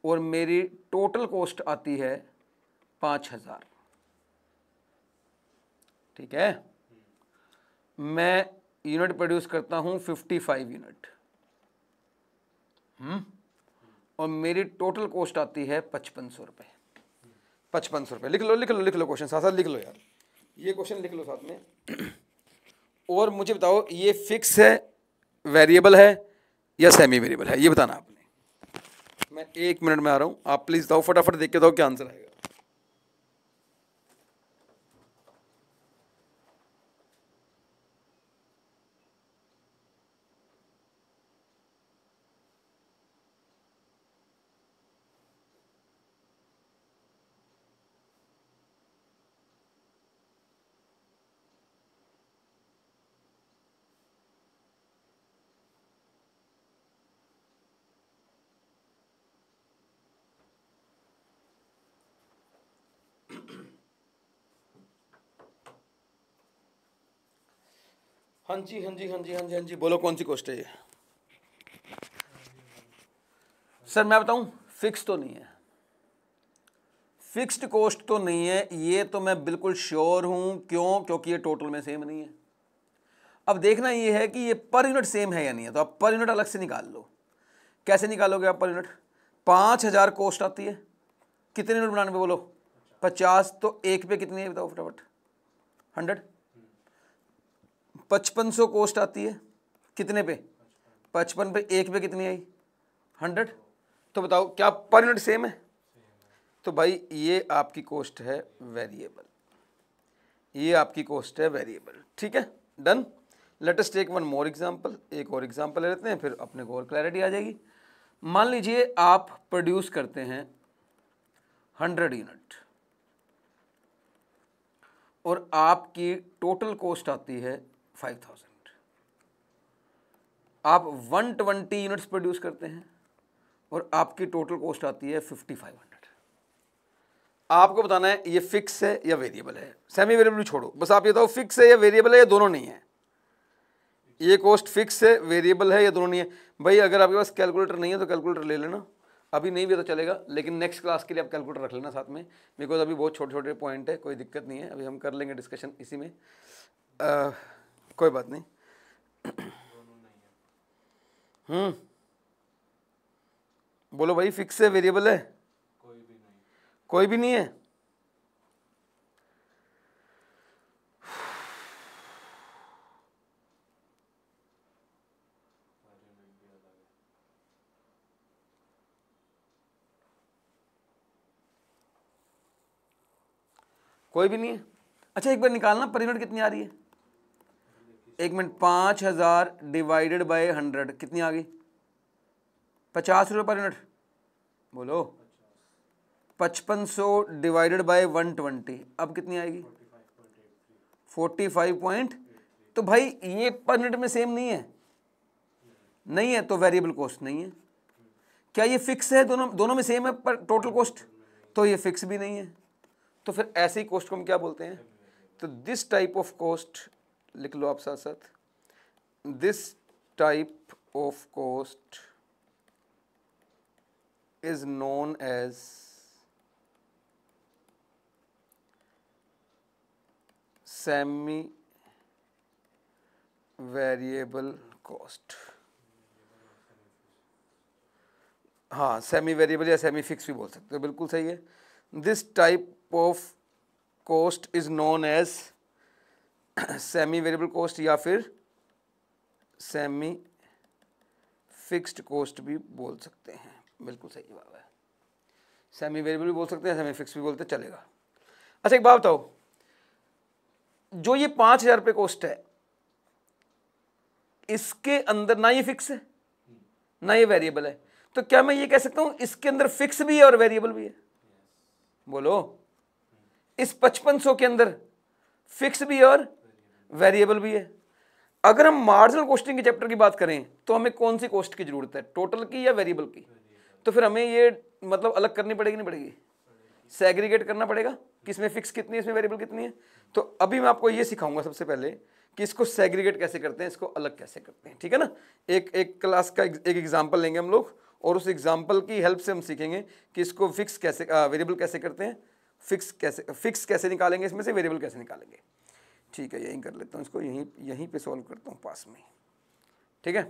और मेरी टोटल कॉस्ट आती है पाँच हज़ार ठीक है मैं यूनिट प्रोड्यूस करता हूँ फिफ्टी फाइव यूनिट हम्म और मेरी टोटल कॉस्ट आती है पचपन सौ रुपये पचपन सौ रुपये लिख लो लिख लो लिख लो क्वेश्चन साथ साथ लिख लो यार ये क्वेश्चन लिख लो साथ में और मुझे बताओ ये फिक्स है वेरिएबल है या सेमी वेरिएबल है ये बताना आपने मैं एक मिनट में आ रहा हूँ आप प्लीज़ बताओ फटाफट देख के बताओ क्या आंसर आएगा हाँ जी हाँ जी हाँ जी हाँ जी हाँ जी बोलो कौन सी कोस्ट है ये सर मैं बताऊं फिक्स तो नहीं है फिक्स्ड कोस्ट तो नहीं है ये तो मैं बिल्कुल श्योर हूं क्यों क्योंकि ये टोटल में सेम नहीं है अब देखना ये है कि ये पर यूनिट सेम है या नहीं है तो आप पर यूनिट अलग से निकाल लो कैसे निकालोगे आप पर यूनिट पाँच हज़ार कोस्ट आती है कितने यूनिट बनाने पे बोलो पचास तो एक पे कितनी है बताओ फटाफट हंड्रेड पचपन सौ कोस्ट आती है कितने पे पचपन पे एक पे कितनी आई हंड्रेड तो बताओ क्या पर यूनिट सेम है तो भाई ये आपकी कोस्ट है वेरिएबल ये आपकी कोस्ट है वेरिएबल ठीक है done let's take one more example एक और एग्जाम्पल ले लेते हैं फिर अपने को और क्लैरिटी आ जाएगी मान लीजिए आप प्रोड्यूस करते हैं हंड्रेड यूनिट और आपकी टोटल कॉस्ट आती है फाइव थाउजेंड आप वन ट्वेंटी यूनिट्स प्रोड्यूस करते हैं और आपकी टोटल कॉस्ट आती है फिफ्टी फाइव हंड्रेड आपको बताना है ये फिक्स है या वेरिएबल है सेमी वेरिएबल छोड़ो बस आप ये बताओ फिक्स है या वेरिएबल है या दोनों नहीं है ये कॉस्ट फिक्स है वेरिएबल है या दोनों नहीं है भाई अगर आपके पास कैलकुलेटर नहीं है तो कैलकुलेटर ले लेना अभी नहीं भी तो चलेगा लेकिन नेक्स्ट क्लास के लिए आप कैलकुलेटर रख लेना साथ में बिकॉज अभी बहुत छोटे छोटे पॉइंट है कोई दिक्कत नहीं है अभी हम कर लेंगे डिस्कशन इसी में आ, कोई बात नहीं हम्म बोलो भाई फिक्स है वेरिएबल है कोई भी नहीं कोई भी नहीं है कोई भी नहीं है अच्छा एक बार निकालना परिमिट कितनी आ रही है एक मिनट पाँच हज़ार डिवाइडेड बाय हंड्रेड कितनी आ गई पचास रुपये पर यूनिट बोलो पचपन सौ डिवाइडेड बाय वन ट्वेंटी अब कितनी आएगी फोर्टी फाइव पॉइंट तो भाई ये पर यूनिट में सेम नहीं है नहीं है तो वेरिएबल कॉस्ट नहीं है क्या ये फिक्स है दोनों दोनों में सेम है पर टोटल कॉस्ट तो ये फिक्स भी नहीं है तो फिर ऐसे ही कॉस्ट को हम क्या बोलते हैं तो दिस टाइप ऑफ कॉस्ट लिख लो आप साथ साथ this type of cost is known as semi variable cost हाँ सेमी वेरिएबल या सेमी फिक्स भी बोल सकते हो बिल्कुल सही है this type of cost is known as semi variable cost या फिर सेमी फिक्स्ड कॉस्ट भी बोल सकते हैं बिल्कुल सही जवाब है सेमी वेरिएबल भी बोल सकते हैं सेमी फिक्स भी बोलते चलेगा अच्छा एक बात बताओ जो ये पाँच हज़ार रुपये कॉस्ट है इसके अंदर ना ये फिक्स है ना ये वेरिएबल है तो क्या मैं ये कह सकता हूँ इसके अंदर फिक्स भी है और वेरिएबल भी है बोलो इस पचपन सौ के अंदर फिक्स भी है और वेरिएबल भी है अगर हम मार्जिनल कॉस्टिंग के चैप्टर की बात करें तो हमें कौन सी कॉस्ट की ज़रूरत है टोटल की या वेरिएबल की तो फिर हमें ये मतलब अलग करनी पड़ेगी नहीं पड़ेगी सेग्रीगेट करना पड़ेगा किसमें फिक्स कितनी है इसमें वेरिएबल कितनी है तो अभी मैं आपको ये सिखाऊंगा सबसे पहले कि इसको सेग्रीगेट कैसे करते हैं इसको अलग कैसे करते हैं ठीक है ना एक एक क्लास का एक एग्जाम्पल लेंगे हम लोग और उस एग्जाम्पल की हेल्प से हम सीखेंगे कि इसको फिक्स कैसे वेरिएबल कैसे करते हैं फिक्स कैसे फिक्स कैसे निकालेंगे इसमें से वेरिएबल कैसे निकालेंगे ठीक है यहीं कर लेता हूँ इसको यहीं यहीं पे सॉल्व करता हूँ पास में ठीक है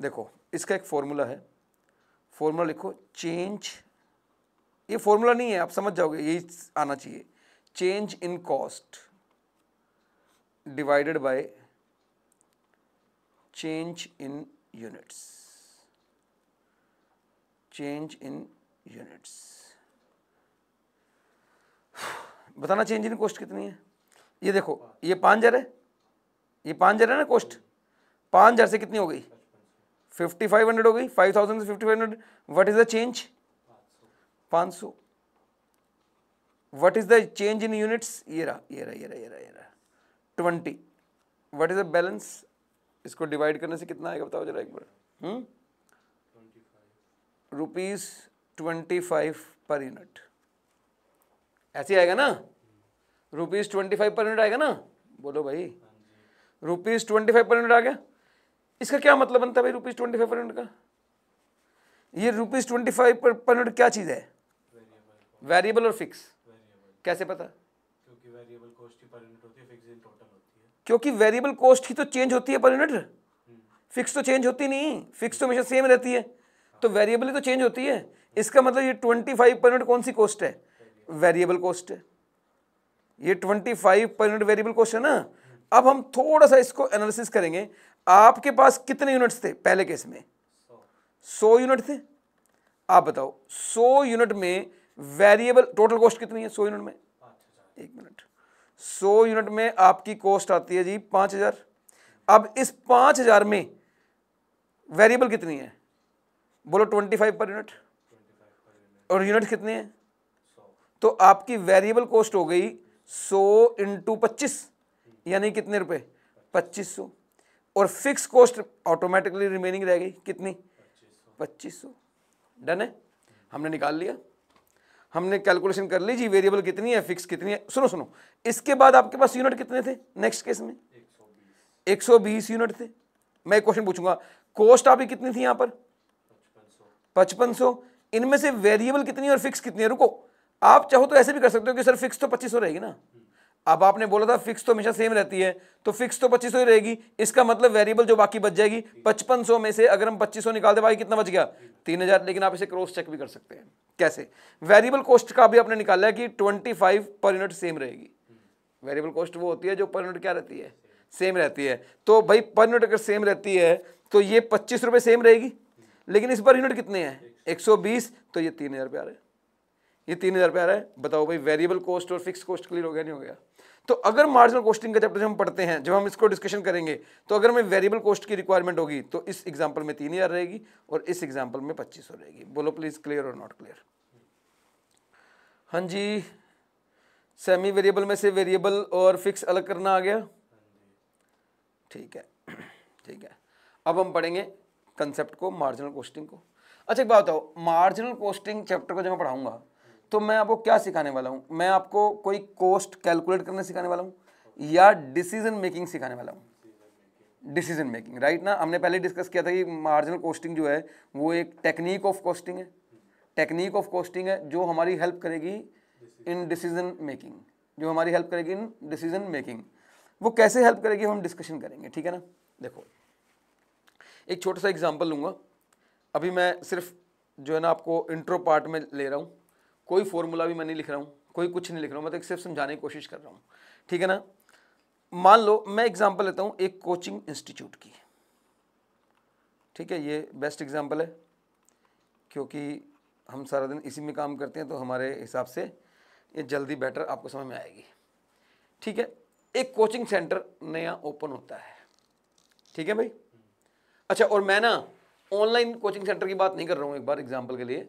देखो इसका एक फॉर्मूला है फॉर्मूला लिखो चेंज ये फॉर्मूला नहीं है आप समझ जाओगे यही आना चाहिए change in cost divided by change in units change in units बताना चेंज इन कॉस्ट कितनी है ये देखो ये पाँच जर है ये पाँच जर है ना कोस्ट पाँच जर से कितनी हो गई फिफ्टी फाइव हंड्रेड हो गई फाइव थाउजेंड से fifty five hundred what is the change पाँच सौ what is the change in units ये रहा ये रहा ये रहा ये रहा ये रहा twenty what is the balance इसको डिवाइड करने से कितना आएगा बताओ जरा एक बार rupees twenty five per unit ऐसे आएगा ना rupees twenty five per unit आएगा ना बोलो भाई rupees twenty five per unit आ गया इसका क्या मतलब बनता है भाई rupees twenty five per unit का ये रुपीज़ ट्वेंटी फाइव पर पर यूनिट क्या चीज़ है वेरिएबल और फिक्स कैसे पता क्योंकि वेरिएबल कॉस्ट ही तो चेंज होती है पर यूनिट फिक्स तो चेंज होती नहीं फिक्स तो हमेशा सेम रहती है तो वेरिएबल ही तो चेंज होती है इसका मतलब ये ट्वेंटी फाइव पर यूनिट कौन सी कॉस्ट है वेरिएबल कॉस्ट है ये twenty five per unit variable question है ना अब हम थोड़ा सा इसको एनालिसिस करेंगे आपके पास कितने यूनिट्स थे पहले केस में सौ यूनिट थे आप बताओ सो यूनिट में वेरिएबल टोटल कॉस्ट कितनी है सौ यूनिट में एक मिनट सो यूनिट में आपकी कॉस्ट आती है जी पांच हज़ार अब इस पांच हज़ार में वेरिएबल कितनी है बोलो ट्वेंटी फाइव पर यूनिट और यूनिट कितने हैं तो आपकी वेरिएबल कॉस्ट हो गई सौ इंटू पच्चीस यानी कितने रुपए पच्चीस सौ और फिक्स कॉस्ट ऑटोमेटिकली रिमेनिंग रह गई कितनी पच्चीस सौ डन है हमने निकाल लिया हमने कैलकुलेशन कर ली जी वेरिएबल कितनी है फिक्स कितनी है सुनो सुनो इसके बाद आपके पास यूनिट कितने थे नेक्स्ट केस में 120 यूनिट थे मैं एक क्वेश्चन पूछूंगा कॉस्ट आपकी कितनी थी यहां पर पचपन सौ इनमें से वेरिएबल कितनी और फिक्स कितनी है रुको आप चाहो तो ऐसे भी कर सकते हो कि सर फिक्स तो पच्चीस रहेगी ना अब आपने बोला था फिक्स तो हमेशा सेम रहती है तो फिक्स तो पच्चीस ही रहेगी इसका मतलब वेरिएबल जो बाकी बच जाएगी पचपन सौ में से अगर हम पच्चीस सौ निकाल दे बाकी कितना बच गया तीन हजार लेकिन आप इसे क्रॉस चेक भी कर सकते हैं कैसे वेरिएबल कॉस्ट का भी आपने निकाला है कि twenty five per unit same रहेगी वेरिएबल कॉस्ट वो होती है जो पर यूनिट क्या रहती है सेम रहती है तो भाई पर यूनिट अगर सेम रहती है तो ये पच्चीस रुपये सेम रहेगी लेकिन इस पर यूनिट कितने हैं एक सौ बीस तो ये तीन हज़ार रुपये आ रहे हैं ये तीन हज़ार रुपया आ रहा है बताओ भाई वेरिएबल कॉस्ट और फिक्स कॉस्ट क्लियर हो गया नहीं हो गया तो अगर मार्जिनल कॉस्टिंग का चैप्टर हम पढ़ते हैं जब हम इसको डिस्कशन करेंगे तो अगर हमें वेरिएबल कॉस्ट की रिक्वायरमेंट होगी तो इस एग्जाम्पल में तीन हज़ार रहेगी और इस एग्जाम्पल में पच्चीस सौ रहेगी बोलो प्लीज़ क्लियर और नॉट क्लियर हाँ जी सेमी वेरिएबल में से वेरिएबल और फिक्स अलग करना आ गया ठीक है ठीक है अब हम पढ़ेंगे कंसेप्ट को मार्जिनल कॉस्टिंग को अच्छा एक बात बताओ मार्जिनल कॉस्टिंग चैप्टर को जब मैं पढ़ाऊंगा तो मैं आपको क्या सिखाने वाला हूँ मैं आपको कोई कॉस्ट कैलकुलेट करने सिखाने वाला हूँ या डिसीजन मेकिंग सिखाने वाला हूँ डिसीजन मेकिंग राइट ना हमने पहले डिस्कस किया था कि मार्जिनल कॉस्टिंग जो है वो एक टेक्निक ऑफ कॉस्टिंग है टेक्निक ऑफ कॉस्टिंग है जो हमारी हेल्प करेगी इन डिसीजन मेकिंग जो हमारी हेल्प करेगी इन डिसीजन मेकिंग वो कैसे हेल्प करेगी हम डिस्कशन करेंगे ठीक है ना देखो एक छोटा सा एग्जाम्पल लूँगा अभी मैं सिर्फ जो है ना आपको इंट्रो पार्ट में ले रहा हूँ कोई फॉर्मूला भी मैं नहीं लिख रहा हूँ कोई कुछ नहीं लिख रहा हूँ मैं तो सिर्फ समझाने की कोशिश कर रहा हूँ ठीक है ना मान लो मैं एग्जाम्पल लेता हूँ एक कोचिंग इंस्टीट्यूट की ठीक है ये बेस्ट एग्जाम्पल है क्योंकि हम सारा दिन इसी में काम करते हैं तो हमारे हिसाब से ये जल्दी बेटर आपको समझ में आएगी ठीक है एक कोचिंग सेंटर नया ओपन होता है ठीक है भाई अच्छा और मैं ना ऑनलाइन कोचिंग सेंटर की बात नहीं कर रहा हूँ एक बार एग्जाम्पल के लिए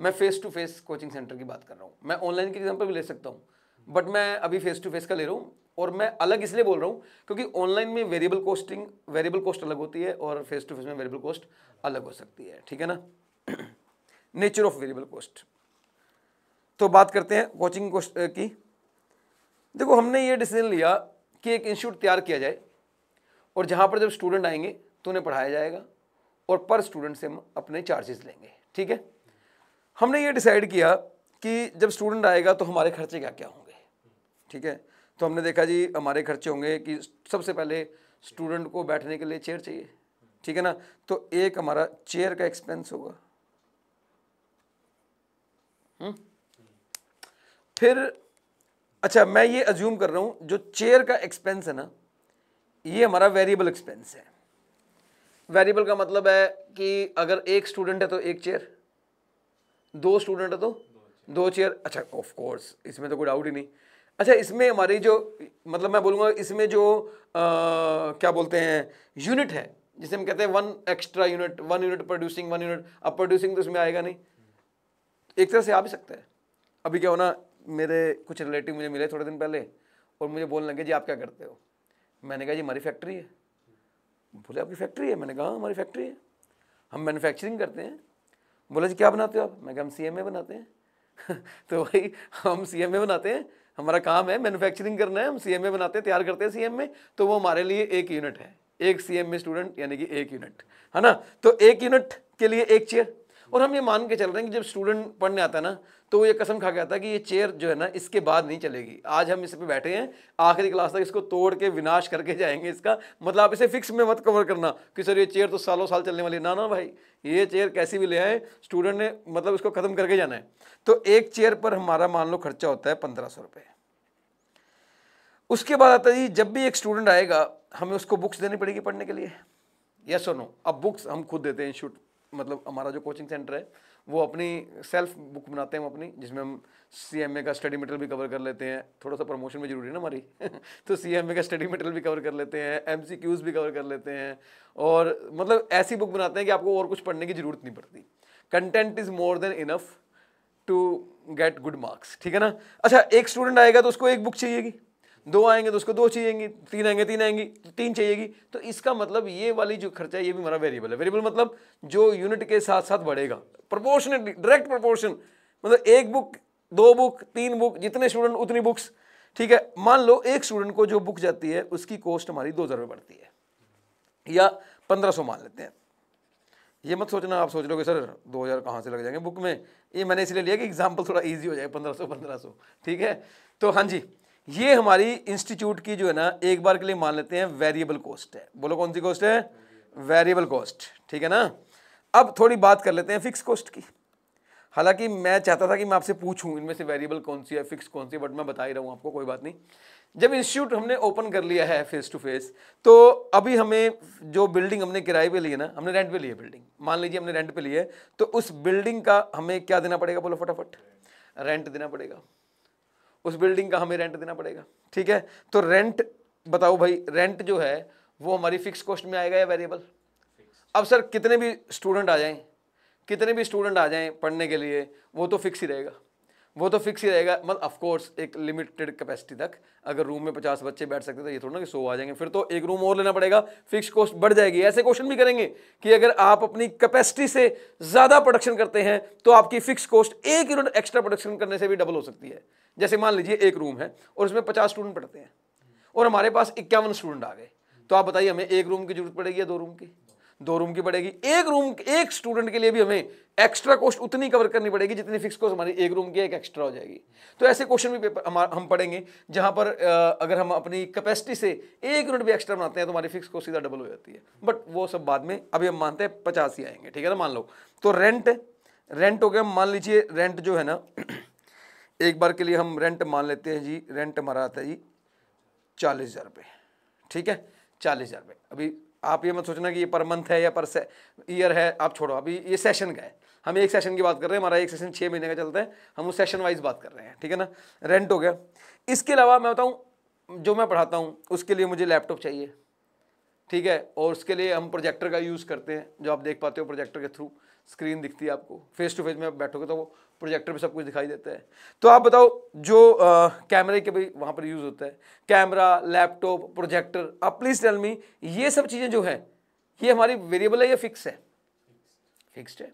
मैं face to face coaching centre की बात कर रहा हूँ मैं ऑनलाइन की एग्जाम्पल भी ले सकता हूँ बट मैं अभी फेस टू फेस का ले रहा हूँ और मैं अलग इसलिए बोल रहा हूँ क्योंकि ऑनलाइन में वेरिएबल कॉस्टिंग वेरिएबल कॉस्ट अलग होती है और फेस टू फेस में वेरिएबल कॉस्ट अलग हो सकती है ठीक है ना नेचर ऑफ वेरिएबल कॉस्ट तो बात करते हैं कोचिंग कोस्ट की देखो हमने ये डिसीजन लिया कि एक इंस्टीट्यूट तैयार किया जाए और जहाँ पर जब स्टूडेंट आएंगे तो उन्हें पढ़ाया जाएगा और पर स्टूडेंट से हम अपने चार्जेस लेंगे ठीक है हमने ये डिसाइड किया कि जब स्टूडेंट आएगा तो हमारे खर्चे क्या क्या होंगे ठीक है तो हमने देखा जी हमारे खर्चे होंगे कि सबसे पहले स्टूडेंट को बैठने के लिए चेयर चाहिए ठीक है ना तो एक हमारा चेयर का एक्सपेंस होगा हम्म? फिर अच्छा मैं ये अज्यूम कर रहा हूँ जो चेयर का एक्सपेंस है ना ये हमारा वेरिएबल एक्सपेंस है वेरिएबल का मतलब है कि अगर एक स्टूडेंट है तो एक चेयर दो स्टूडेंट है तो दो चेयर अच्छा ऑफ कोर्स इसमें तो कोई डाउट ही नहीं अच्छा इसमें हमारी जो मतलब मैं बोलूँगा इसमें जो आ, क्या बोलते हैं यूनिट है जिसे हम कहते हैं one extra unit one unit producing one unit अब प्रोड्यूसिंग तो इसमें आएगा नहीं एक तरह से आ भी सकता है अभी क्या होना मेरे कुछ रिलेटिव मुझे मिले थोड़े दिन पहले और मुझे बोलने लगे जी आप क्या करते हो मैंने कहा जी हमारी फैक्ट्री है बोले आपकी फैक्ट्री है मैंने कहा हाँ, हमारी फैक्ट्री है हम मैन्युफैक्चरिंग करते हैं बोला जी क्या बनाते हो आप मैं हम सी एम ए बनाते हैं तो भाई हम सी एम ए बनाते हैं हमारा काम है मैन्युफैक्चरिंग करना है हम सी एम ए बनाते हैं तैयार करते हैं सी एम ए तो वो हमारे लिए एक यूनिट है एक सी एम ए स्टूडेंट यानी कि एक यूनिट है ना तो एक यूनिट के लिए एक चेयर और हम ये मान के चल रहे हैं कि जब स्टूडेंट पढ़ने आता है ना तो वो ये कसम खा के आता है कि ये चेयर जो है ना इसके बाद नहीं चलेगी आज हम इस पर बैठे हैं आखिरी क्लास तक इसको तोड़ के विनाश करके जाएंगे इसका मतलब आप इसे फिक्स में मत कवर करना कि सर ये चेयर तो सालों साल चलने वाली ना ना भाई ये चेयर कैसी भी ले आए स्टूडेंट ने मतलब इसको ख़त्म करके जाना है तो एक चेयर पर हमारा मान लो खर्चा होता है पंद्रह सौ रुपये उसके बाद आता जी जब भी एक स्टूडेंट आएगा हमें उसको बुक्स देनी पड़ेगी पढ़ने के लिए यस और नो अब बुक्स हम खुद देते हैं इंस्टीट्यूट मतलब हमारा जो कोचिंग सेंटर है वो अपनी सेल्फ बुक बनाते हैं हम अपनी जिसमें हम सी एम ए का स्टडी मटेरियल भी कवर कर लेते हैं थोड़ा सा प्रमोशन में जरूरी है ना हमारी तो सी एम ए का स्टडी मटेरियल भी कवर कर लेते हैं एम सी क्यूज़ भी कवर कर लेते हैं और मतलब ऐसी बुक बनाते हैं कि आपको और कुछ पढ़ने की ज़रूरत नहीं पड़ती content is more than enough to get good marks ठीक है ना अच्छा एक स्टूडेंट आएगा तो उसको एक बुक चाहिएगी दो आएंगे तो उसको दो चाहिएगी तीन आएंगे तीन आएंगी तो तीन चाहिएगी तो इसका मतलब ये वाली जो खर्चा है ये भी हमारा वेरिएबल है वेरिएबल मतलब जो यूनिट के साथ साथ बढ़ेगा प्रपोर्शन डायरेक्ट प्रपोर्शन मतलब एक बुक दो बुक तीन बुक जितने स्टूडेंट उतनी बुक्स ठीक है मान लो एक स्टूडेंट को जो बुक जाती है उसकी कॉस्ट हमारी दो हज़ार रुपये बढ़ती है या पंद्रह सौ मान लेते हैं ये मत सोचना आप सोच लो कि सर दो हज़ार कहाँ से लग जाएंगे बुक में ये मैंने इसलिए लिया कि एग्जाम्पल थोड़ा ईजी हो जाएगा पंद्रह सौ पंद्रह सौ ठीक है तो हाँ जी ये हमारी इंस्टीट्यूट की जो है ना एक बार के लिए मान लेते हैं वेरिएबल कॉस्ट है बोलो कौन सी कॉस्ट है वेरिएबल कॉस्ट ठीक है ना अब थोड़ी बात कर लेते हैं फिक्स कॉस्ट की हालांकि मैं चाहता था कि मैं आपसे पूछूं इनमें से वेरिएबल कौन सी है फिक्स कौन सी है बट मैं बता ही रहा हूँ आपको कोई बात नहीं जब इंस्टीट्यूट हमने ओपन कर लिया है फेस टू फेस तो अभी हमें जो बिल्डिंग हमने किराए पे है ना हमने रेंट पे है बिल्डिंग मान लीजिए हमने रेंट पे है तो उस बिल्डिंग का हमें क्या देना पड़ेगा बोलो फटाफट रेंट देना पड़ेगा उस बिल्डिंग का हमें रेंट देना पड़ेगा ठीक है तो रेंट बताओ भाई रेंट जो है वो हमारी फिक्स कॉस्ट में आएगा या वेरिएबल अब सर कितने भी स्टूडेंट आ जाएं कितने भी स्टूडेंट आ जाएं पढ़ने के लिए वो तो फिक्स ही रहेगा वो तो फिक्स ही रहेगा मतलब ऑफ कोर्स एक लिमिटेड कैपेसिटी तक अगर रूम में पचास बच्चे बैठ सकते तो ये थोड़ा ना कि सो आ जाएंगे फिर तो एक रूम और लेना पड़ेगा फिक्स कॉस्ट बढ़ जाएगी ऐसे क्वेश्चन भी करेंगे कि अगर आप अपनी कैपेसिटी से ज़्यादा प्रोडक्शन करते हैं तो आपकी फिक्स कॉस्ट एक यूनिट एक्स्ट्रा प्रोडक्शन करने से भी डबल हो सकती है जैसे मान लीजिए एक रूम है और उसमें पचास स्टूडेंट पढ़ते हैं और हमारे पास इक्यावन स्टूडेंट आ गए तो आप बताइए हमें एक रूम की जरूरत पड़ेगी या दो रूम की दो रूम की पड़ेगी एक रूम एक स्टूडेंट के लिए भी हमें एक्स्ट्रा कॉस्ट उतनी कवर करनी पड़ेगी जितनी फिक्स कॉस्ट हमारी एक रूम की एक एक्स्ट्रा हो जाएगी तो ऐसे क्वेश्चन भी पेपर हम हम पढ़ेंगे जहाँ पर अगर हम अपनी कैपेसिटी से एक यूनिट भी एक्स्ट्रा बनाते हैं तो हमारी फिक्स कॉस्ट सीधा डबल हो जाती है बट वो सब बाद में अभी हम मानते हैं पचास ही आएंगे ठीक है ना मान लो तो रेंट रेंट हो गया मान लीजिए रेंट जो है ना एक बार के लिए हम रेंट मान लेते हैं जी रेंट हमारा आता है जी चालीस हज़ार रुपये ठीक है चालीस हज़ार रुपये अभी आप ये मत सोचना कि ये पर मंथ है या पर ईयर है आप छोड़ो अभी ये सेशन का है हम एक सेशन की बात कर रहे हैं हमारा एक सेशन छः महीने का चलता है हम उस सेशन वाइज बात कर रहे हैं ठीक है ना रेंट हो गया इसके अलावा मैं बताऊँ जो मैं पढ़ाता हूँ उसके लिए मुझे लैपटॉप चाहिए ठीक है और उसके लिए हम प्रोजेक्टर का यूज़ करते हैं जो आप देख पाते हो प्रोजेक्टर के थ्रू स्क्रीन दिखती है आपको फेस टू फेस में आप बैठोगे तो वो प्रोजेक्टर पे सब कुछ दिखाई देता है तो आप बताओ जो आ, कैमरे के भी वहाँ पर यूज़ होता है कैमरा लैपटॉप प्रोजेक्टर आप प्लीज़ टेल मी ये सब चीज़ें जो है ये हमारी वेरिएबल है या फिक्स है फिक्स्ड है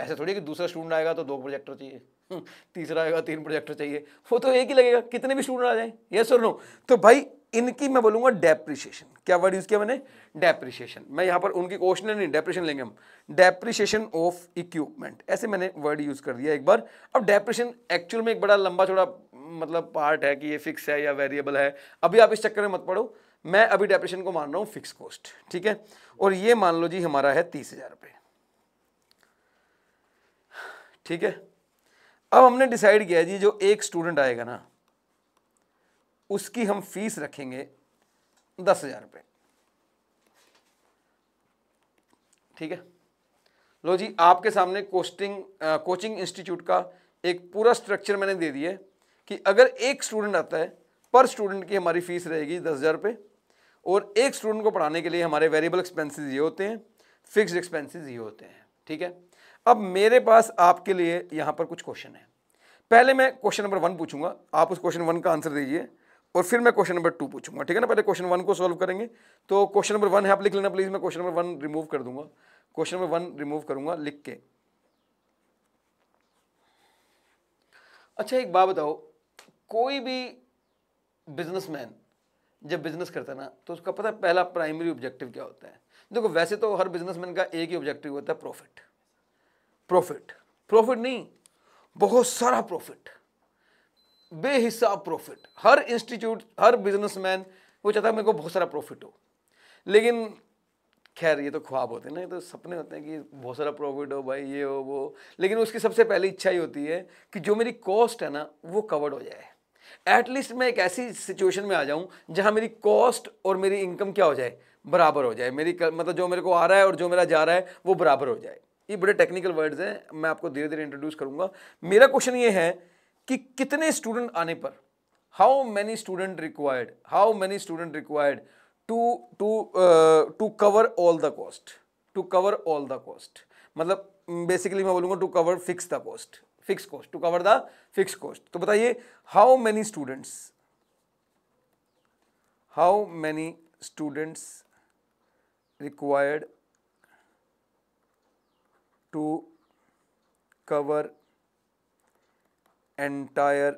ऐसा थोड़ी कि दूसरा स्टूडेंट आएगा तो दो प्रोजेक्टर चाहिए तीसरा आएगा तीन प्रोजेक्टर चाहिए वो तो एक ही लगेगा कितने भी स्टूडेंट आ जाए ये सुन लो तो भाई इनकी मैं बोलूंगा डेप्रिशिएशन क्या वर्ड यूज़ किया मैंने डेप्रिशिएशन मैं यहां पर उनकी क्वेश्चन नहीं डेप्रिशन लेंगे हम डेप्रिशिएशन ऑफ इक्विपमेंट ऐसे मैंने वर्ड यूज़ कर दिया एक बार अब डेप्रिशन एक्चुअल में एक बड़ा लंबा चौड़ा मतलब पार्ट है कि ये फिक्स है या वेरिएबल है अभी आप इस चक्कर में मत पड़ो मैं अभी डेप्रेशन को मान रहा हूं फिक्स कॉस्ट ठीक है और ये मान लो जी हमारा है तीस हज़ार रुपए ठीक है अब हमने डिसाइड किया जी जो एक स्टूडेंट आएगा ना उसकी हम फीस रखेंगे दस हज़ार रुपये ठीक है लो जी आपके सामने कोस्टिंग कोचिंग इंस्टीट्यूट का एक पूरा स्ट्रक्चर मैंने दे दिया है कि अगर एक स्टूडेंट आता है पर स्टूडेंट की हमारी फ़ीस रहेगी दस हज़ार रुपये और एक स्टूडेंट को पढ़ाने के लिए हमारे वेरिएबल एक्सपेंसेस ये होते हैं फिक्स्ड एक्सपेंसेस ये होते हैं ठीक है अब मेरे पास आपके लिए यहाँ पर कुछ क्वेश्चन है पहले मैं क्वेश्चन नंबर वन पूछूंगा आप उस क्वेश्चन वन का आंसर दीजिए और फिर मैं क्वेश्चन नंबर टू पूछूंगा ठीक है ना पहले क्वेश्चन वन को सॉल्व करेंगे तो क्वेश्चन नंबर वन है आप लिख लेना प्लीज़ मैं क्वेश्चन नंबर वन रिमूव कर दूंगा क्वेश्चन नंबर वन रिमूव करूंगा लिख के अच्छा एक बात बताओ कोई भी बिजनेसमैन जब बिजनेस करता है ना तो उसका पता है पहला प्राइमरी ऑब्जेक्टिव क्या होता है देखो वैसे तो हर बिजनेसमैन का एक ही ऑब्जेक्टिव होता है प्रॉफिट प्रॉफिट प्रॉफिट नहीं बहुत सारा प्रॉफिट बेहिसाब प्रॉफिट हर इंस्टीट्यूट हर बिजनेसमैन वो चाहता है मेरे को बहुत सारा प्रॉफिट हो लेकिन खैर ये तो ख्वाब होते हैं ना ये तो सपने होते हैं कि बहुत सारा प्रॉफिट हो भाई ये हो वो लेकिन उसकी सबसे पहली इच्छा ही होती है कि जो मेरी कॉस्ट है ना वो कवर्ड हो जाए एटलीस्ट मैं एक ऐसी सिचुएशन में आ जाऊँ जहाँ मेरी कॉस्ट और मेरी इनकम क्या हो जाए बराबर हो जाए मेरी मतलब जो मेरे को आ रहा है और जो मेरा जा रहा है वो बराबर हो जाए ये बड़े टेक्निकल वर्ड्स हैं मैं आपको धीरे धीरे इंट्रोड्यूस करूँगा मेरा क्वेश्चन ये है कि कितने स्टूडेंट आने पर how many student required how many student required to to to cover all the cost to cover all the cost मतलब बेसिकली mm, मैं बोलूँगा to cover fix the cost fix cost to cover the fix cost तो बताइए how many students how many students required to cover entire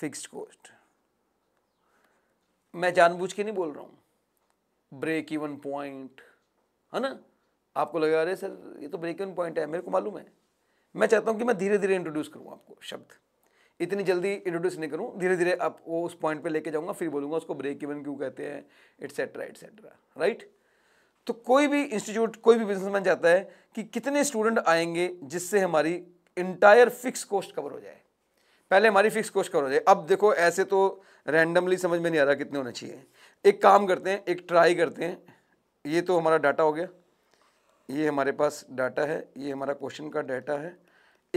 fixed cost मैं जानबूझ के नहीं बोल रहा हूँ ब्रेक इवन पॉइंट है ना आपको लगा अरे सर ये तो ब्रेक इवन पॉइंट है मेरे को मालूम है मैं चाहता हूँ कि मैं धीरे धीरे इंट्रोड्यूस करूँ आपको शब्द इतनी जल्दी इंट्रोड्यूस नहीं करूँ धीरे धीरे वो उस पॉइंट पे लेके जाऊँगा फिर बोलूँगा उसको ब्रेक इवन क्यों कहते हैं एट्सेट्रा एट्सेट्रा राइट तो कोई भी इंस्टीट्यूट कोई भी बिजनेसमैन चाहता है कि कितने स्टूडेंट आएंगे जिससे हमारी इंटायर फिक्स कॉस्ट कवर हो जाए पहले हमारी फिक्स कॉस्ट कवर हो जाए अब देखो ऐसे तो रैंडमली समझ में नहीं आ रहा कितने होने चाहिए एक काम करते हैं एक ट्राई करते हैं ये तो हमारा डाटा हो गया ये हमारे पास डाटा है ये हमारा क्वेश्चन का डाटा है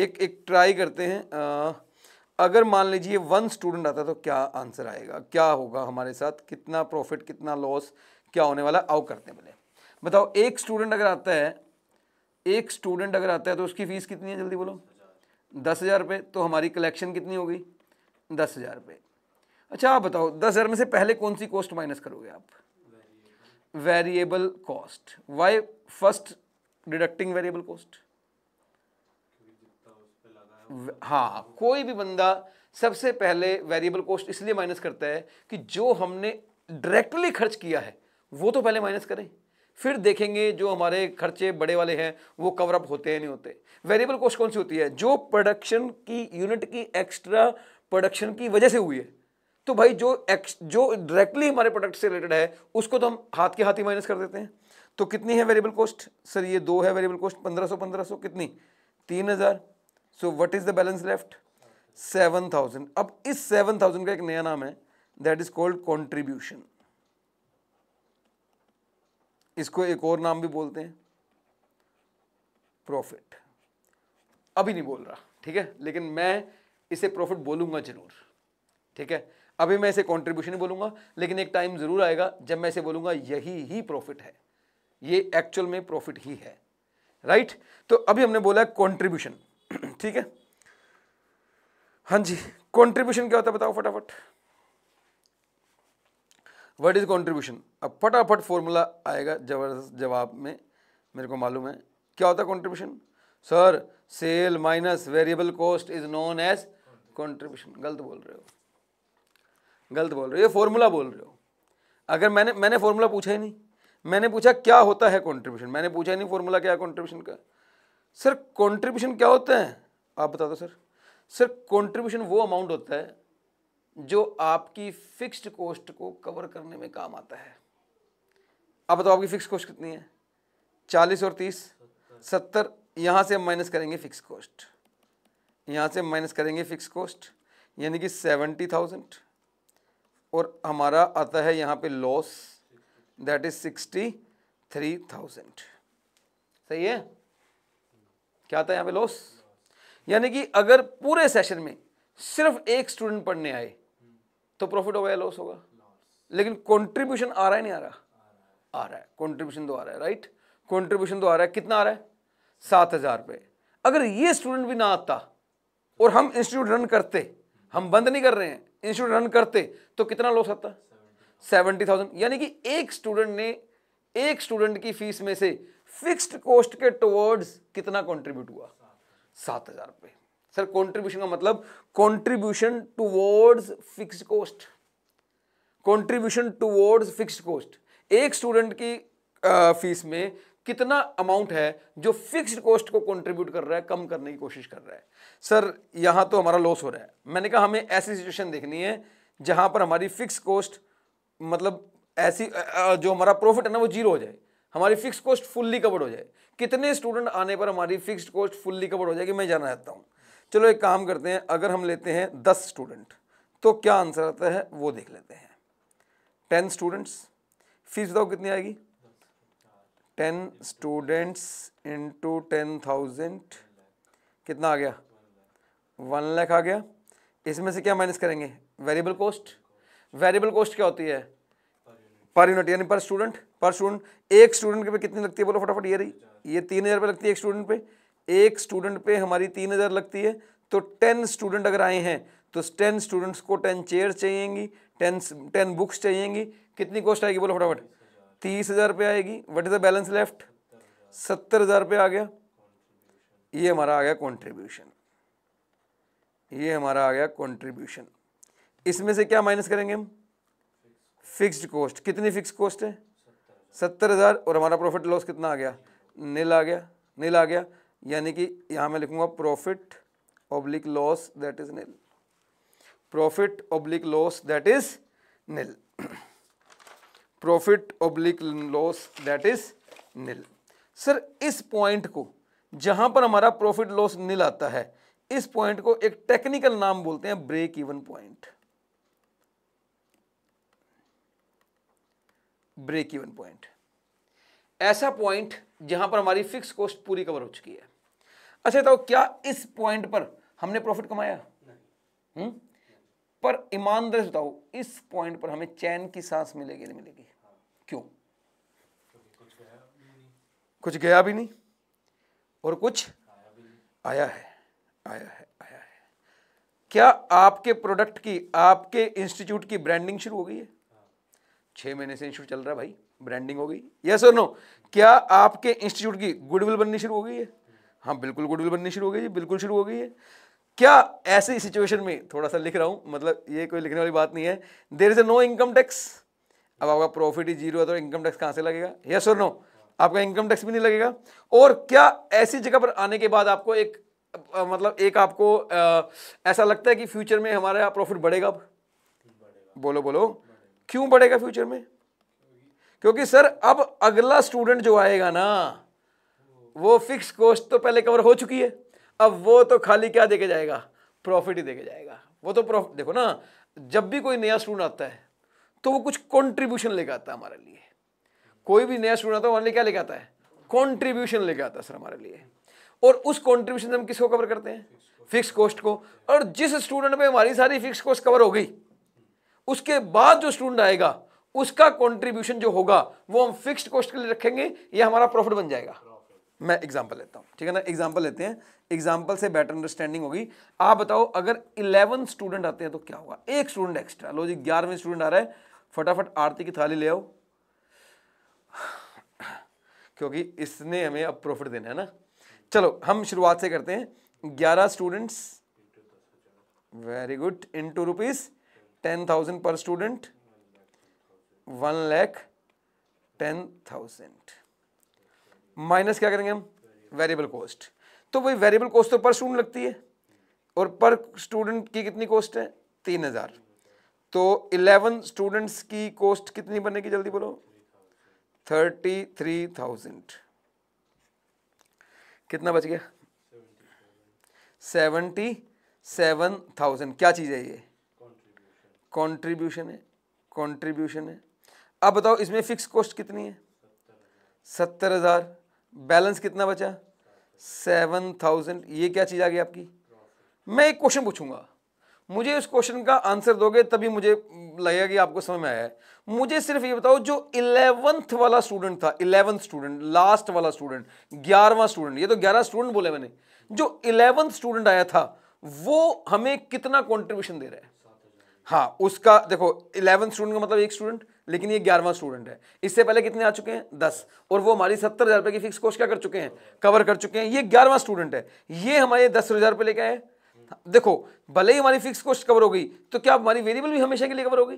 एक एक ट्राई करते हैं आ, अगर मान लीजिए वन स्टूडेंट आता तो क्या आंसर आएगा क्या होगा हमारे साथ कितना प्रॉफिट कितना लॉस क्या होने वाला आओ करते हैं पहले बताओ एक स्टूडेंट अगर आता है एक स्टूडेंट अगर आता है तो उसकी फ़ीस कितनी है जल्दी बोलो दस हज़ार रुपये तो हमारी कलेक्शन कितनी होगी दस हज़ार रुपये अच्छा आप बताओ दस हज़ार में से पहले कौन सी कॉस्ट माइनस करोगे आप variable cost why first deducting variable cost हाँ कोई भी बंदा सबसे पहले वेरिएबल कॉस्ट इसलिए माइनस करता है कि जो हमने डायरेक्टली खर्च किया है वो तो पहले माइनस करें फिर देखेंगे जो हमारे खर्चे बड़े वाले हैं वो कवर अप होते हैं नहीं होते वेरिएबल कॉस्ट कौन सी होती है जो प्रोडक्शन की यूनिट की एक्स्ट्रा प्रोडक्शन की वजह से हुई है तो भाई जो एक्स जो डायरेक्टली हमारे प्रोडक्ट से रिलेटेड है उसको तो हम हाथ के हाथ ही माइनस कर देते हैं तो कितनी है वेरिएबल कॉस्ट सर ये दो है वेरिएबल कॉस्ट पंद्रह सौ पंद्रह सौ कितनी तीन हज़ार so what is the balance left seven thousand अब इस सेवन थाउजेंड का एक नया नाम है दैट इज़ कॉल्ड कॉन्ट्रीब्यूशन इसको एक और नाम भी बोलते हैं प्रॉफिट अभी नहीं बोल रहा ठीक है लेकिन मैं इसे प्रॉफिट बोलूंगा ज़रूर ठीक है अभी मैं इसे कंट्रीब्यूशन बोलूंगा लेकिन एक टाइम ज़रूर आएगा जब मैं इसे बोलूंगा यही ही प्रॉफिट है ये एक्चुअल में प्रॉफिट ही है राइट तो अभी हमने बोला कॉन्ट्रीब्यूशन ठीक है हाँ जी कॉन्ट्रीब्यूशन क्या होता है बताओ फटाफट वट इज़ कॉन्ट्रीब्यूशन अब फटाफट फॉर्मूला आएगा जबरदस्त जवाब में मेरे को मालूम है क्या होता है contribution sir sale minus variable cost is known as contribution गलत बोल रहे हो गलत बोल रहे हो ये फॉर्मूला बोल रहे हो अगर मैंने मैंने फॉर्मूला पूछा ही नहीं मैंने पूछा क्या होता है कॉन्ट्रीब्यूशन मैंने पूछा ही नहीं फॉर्मूला क्या है कॉन्ट्रीब्यूशन का सर कॉन्ट्रीब्यूशन क्या होता है आप बता दो सर सर कॉन्ट्रीब्यूशन वो अमाउंट होता है जो आपकी फिक्स्ड कॉस्ट को कवर करने में काम आता है अब बताओ आपकी फिक्स कॉस्ट कितनी है चालीस और तीस सत्तर यहाँ से हम माइनस करेंगे फिक्स कॉस्ट यहाँ से माइनस करेंगे फिक्स कॉस्ट यानी कि सेवेंटी थाउजेंड और हमारा आता है यहाँ पे loss that is sixty three thousand सही है क्या आता है यहाँ पे लॉस यानी कि अगर पूरे सेशन में सिर्फ एक स्टूडेंट पढ़ने आए तो प्रॉफिट होगा या लॉस होगा लेकिन कंट्रीब्यूशन आ रहा है नहीं आ रहा आ रहा है कंट्रीब्यूशन तो आ रहा है राइट कंट्रीब्यूशन तो आ रहा है कितना आ रहा है सात हज़ार रुपये अगर ये स्टूडेंट भी ना आता और हम इंस्टीट्यूट रन करते हम बंद नहीं कर रहे हैं इंस्टीट्यूट रन करते तो कितना लॉस आता सेवेंटी थाउजेंड यानी कि एक स्टूडेंट ने एक स्टूडेंट की फीस में से फिक्स्ड कॉस्ट के टुवर्ड्स कितना कंट्रीब्यूट हुआ सात हज़ार रुपये सर कंट्रीब्यूशन का मतलब contribution towards fix cost contribution towards fix cost एक स्टूडेंट की फीस में कितना अमाउंट है जो फिक्स्ड कॉस्ट को कंट्रीब्यूट कर रहा है कम करने की कोशिश कर रहा है सर यहाँ तो हमारा लॉस हो रहा है मैंने कहा हमें ऐसी सिचुएशन देखनी है जहाँ पर हमारी फिक्स कॉस्ट मतलब ऐसी जो हमारा प्रॉफिट है ना वो जीरो हो जाए हमारी फिक्स कॉस्ट फुल्ली कवर्ड हो जाए कितने स्टूडेंट आने पर हमारी फिक्स कॉस्ट फुल्ली कवर्ड हो जाएगी मैं जाना चाहता हूँ चलो एक काम करते हैं अगर हम लेते हैं दस स्टूडेंट तो क्या आंसर आता है वो देख लेते हैं टेन स्टूडेंट्स फीस बताओ कितनी आएगी ten students into ten thousand कितना आ गया वन लैख आ गया इसमें से क्या माइनस करेंगे वेरिएबल कॉस्ट वेरिएबल कॉस्ट क्या होती है पर यूनिट यानी पर स्टूडेंट पर स्टूडेंट एक स्टूडेंट के पे कितनी लगती है बोलो फटाफट ये रही ये तीन हज़ार रुपये लगती है एक स्टूडेंट पे एक स्टूडेंट पे हमारी तीन हज़ार लगती है तो टेन स्टूडेंट अगर आए हैं तो टेन स्टूडेंट्स को टेन चेयर चाहिएगी टेन टेन बुक्स चाहिएगी कितनी कॉस्ट आएगी बोलो फटाफट तीस हज़ार रुपये आएगी what is the balance left सत्तर हज़ार रुपये आ गया ये हमारा आ गया कॉन्ट्रीब्यूशन ये हमारा आ गया कॉन्ट्रीब्यूशन इसमें से क्या माइनस करेंगे हम फिक्स्ड कॉस्ट कितनी फिक्स कॉस्ट है सत्तर हज़ार और हमारा प्रॉफिट लॉस कितना आ गया नील आ गया नील आ गया यानी कि यहाँ मैं लिखूँगा profit oblique loss that is nil profit oblique loss that is nil profit oblique loss that is nil sir इस पॉइंट को जहाँ पर हमारा प्रॉफिट लॉस निल आता है इस पॉइंट को एक टेक्निकल नाम बोलते हैं break even point break even point ऐसा पॉइंट जहां पर हमारी फिक्स कॉस्ट पूरी कवर हो चुकी है अच्छा बताओ क्या इस पॉइंट पर हमने प्रॉफिट कमाया हम्म पर ईमानदार से बताओ इस पॉइंट पर हमें चैन की सांस मिलेगी नहीं मिलेगी क्यों कुछ गया, भी नहीं और कुछ आया, है आया है आया है क्या आपके प्रोडक्ट की आपके इंस्टीट्यूट की ब्रांडिंग शुरू हो गई है छह महीने से इंस्टीट्यूट चल रहा है भाई ब्रांडिंग हो गई यस और नो क्या आपके इंस्टीट्यूट की गुडविल बननी शुरू हो गई है हाँ बिल्कुल गुडविल बननी शुरू हो गई है बिल्कुल शुरू हो गई है क्या ऐसी सिचुएशन में थोड़ा सा लिख रहा हूँ मतलब ये कोई लिखने वाली बात नहीं है there is a no income tax अब आपका प्रॉफिट ही जीरो है तो इनकम टैक्स कहाँ से लगेगा यस और नो आपका इनकम टैक्स भी नहीं लगेगा और क्या ऐसी जगह पर आने के बाद आपको एक मतलब एक आपको आ, ऐसा लगता है कि फ्यूचर में हमारा प्रॉफिट बढ़ेगा अब बोलो बोलो क्यों बढ़ेगा फ्यूचर में क्योंकि सर अब अगला स्टूडेंट जो आएगा ना वो फिक्स कॉस्ट तो पहले कवर हो चुकी है अब वो तो खाली क्या देके जाएगा प्रॉफिट ही देके जाएगा वो तो प्रॉफिट देखो ना जब भी कोई नया स्टूडेंट आता है तो वो कुछ कॉन्ट्रीब्यूशन लेके आता है हमारे लिए कोई भी नया स्टूडेंट आता है हमारे लिए क्या लेके आता है कॉन्ट्रीब्यूशन लेके आता है सर हमारे लिए और उस कॉन्ट्रीब्यूशन से हम किसको कवर करते हैं फिक्स कॉस्ट को और जिस स्टूडेंट में हमारी सारी फिक्स कॉस्ट कवर हो गई उसके बाद जो स्टूडेंट आएगा उसका कॉन्ट्रीब्यूशन जो होगा वो हम फिक्स कॉस्ट के लिए रखेंगे या हमारा प्रॉफिट बन जाएगा मैं एग्जाम्पल लेता हूँ ठीक है ना एग्जाम्पल लेते हैं एग्जाम्पल से बेटर अंडरस्टैंडिंग होगी आप बताओ अगर इलेवन स्टूडेंट आते हैं तो क्या होगा एक स्टूडेंट एक्स्ट्रा लो जी ग्यारहवें स्टूडेंट आ रहा है फटाफट आरती की थाली ले आओ क्योंकि इसने हमें अब प्रॉफिट देना है ना चलो हम शुरुआत से करते हैं ग्यारह students very good into rupees ten thousand per student one lakh ten thousand minus क्या करेंगे हम वेरिएबल कॉस्ट तो वही वेरिएबल कॉस्ट तो पर स्टूडेंट लगती है और पर स्टूडेंट की कितनी कॉस्ट है तीन हज़ार तो इलेवन स्टूडेंट्स की कॉस्ट कितनी बनेगी जल्दी बोलो थर्टी थ्री थाउजेंड कितना बच गया सेवेंटी सेवन थाउजेंड क्या चीज़ है ये कॉन्ट्रीब्यूशन है कॉन्ट्रीब्यूशन है अब बताओ इसमें फिक्स कॉस्ट कितनी है सत्तर हज़ार बैलेंस कितना बचा सेवन थाउजेंड ये क्या चीज़ आ गई आपकी मैं एक क्वेश्चन पूछूंगा मुझे उस क्वेश्चन का आंसर दोगे तभी मुझे लगेगा कि आपको समझ में आया है मुझे सिर्फ ये बताओ जो इलेवंथ वाला स्टूडेंट था इलेवंथ स्टूडेंट लास्ट वाला स्टूडेंट ग्यारहवा स्टूडेंट ये तो ग्यारह स्टूडेंट बोले मैंने जो इलेवंथ स्टूडेंट आया था वो हमें कितना कॉन्ट्रीब्यूशन दे रहा है हाँ उसका देखो इलेवंथ स्टूडेंट का मतलब एक स्टूडेंट लेकिन ये ग्यारहवा स्टूडेंट है इससे पहले कितने आ चुके हैं दस और वो हमारी सत्तर हज़ार रुपये की फिक्स कोर्स क्या कर चुके हैं कवर कर चुके हैं ये ग्यारहवा स्टूडेंट है ये हमारे दस हज़ार रुपये लेके आए देखो भले ही हमारी फिक्स कोस्ट कवर हो गई तो क्या हमारी वेरिएबल भी हमेशा के लिए कवर होगी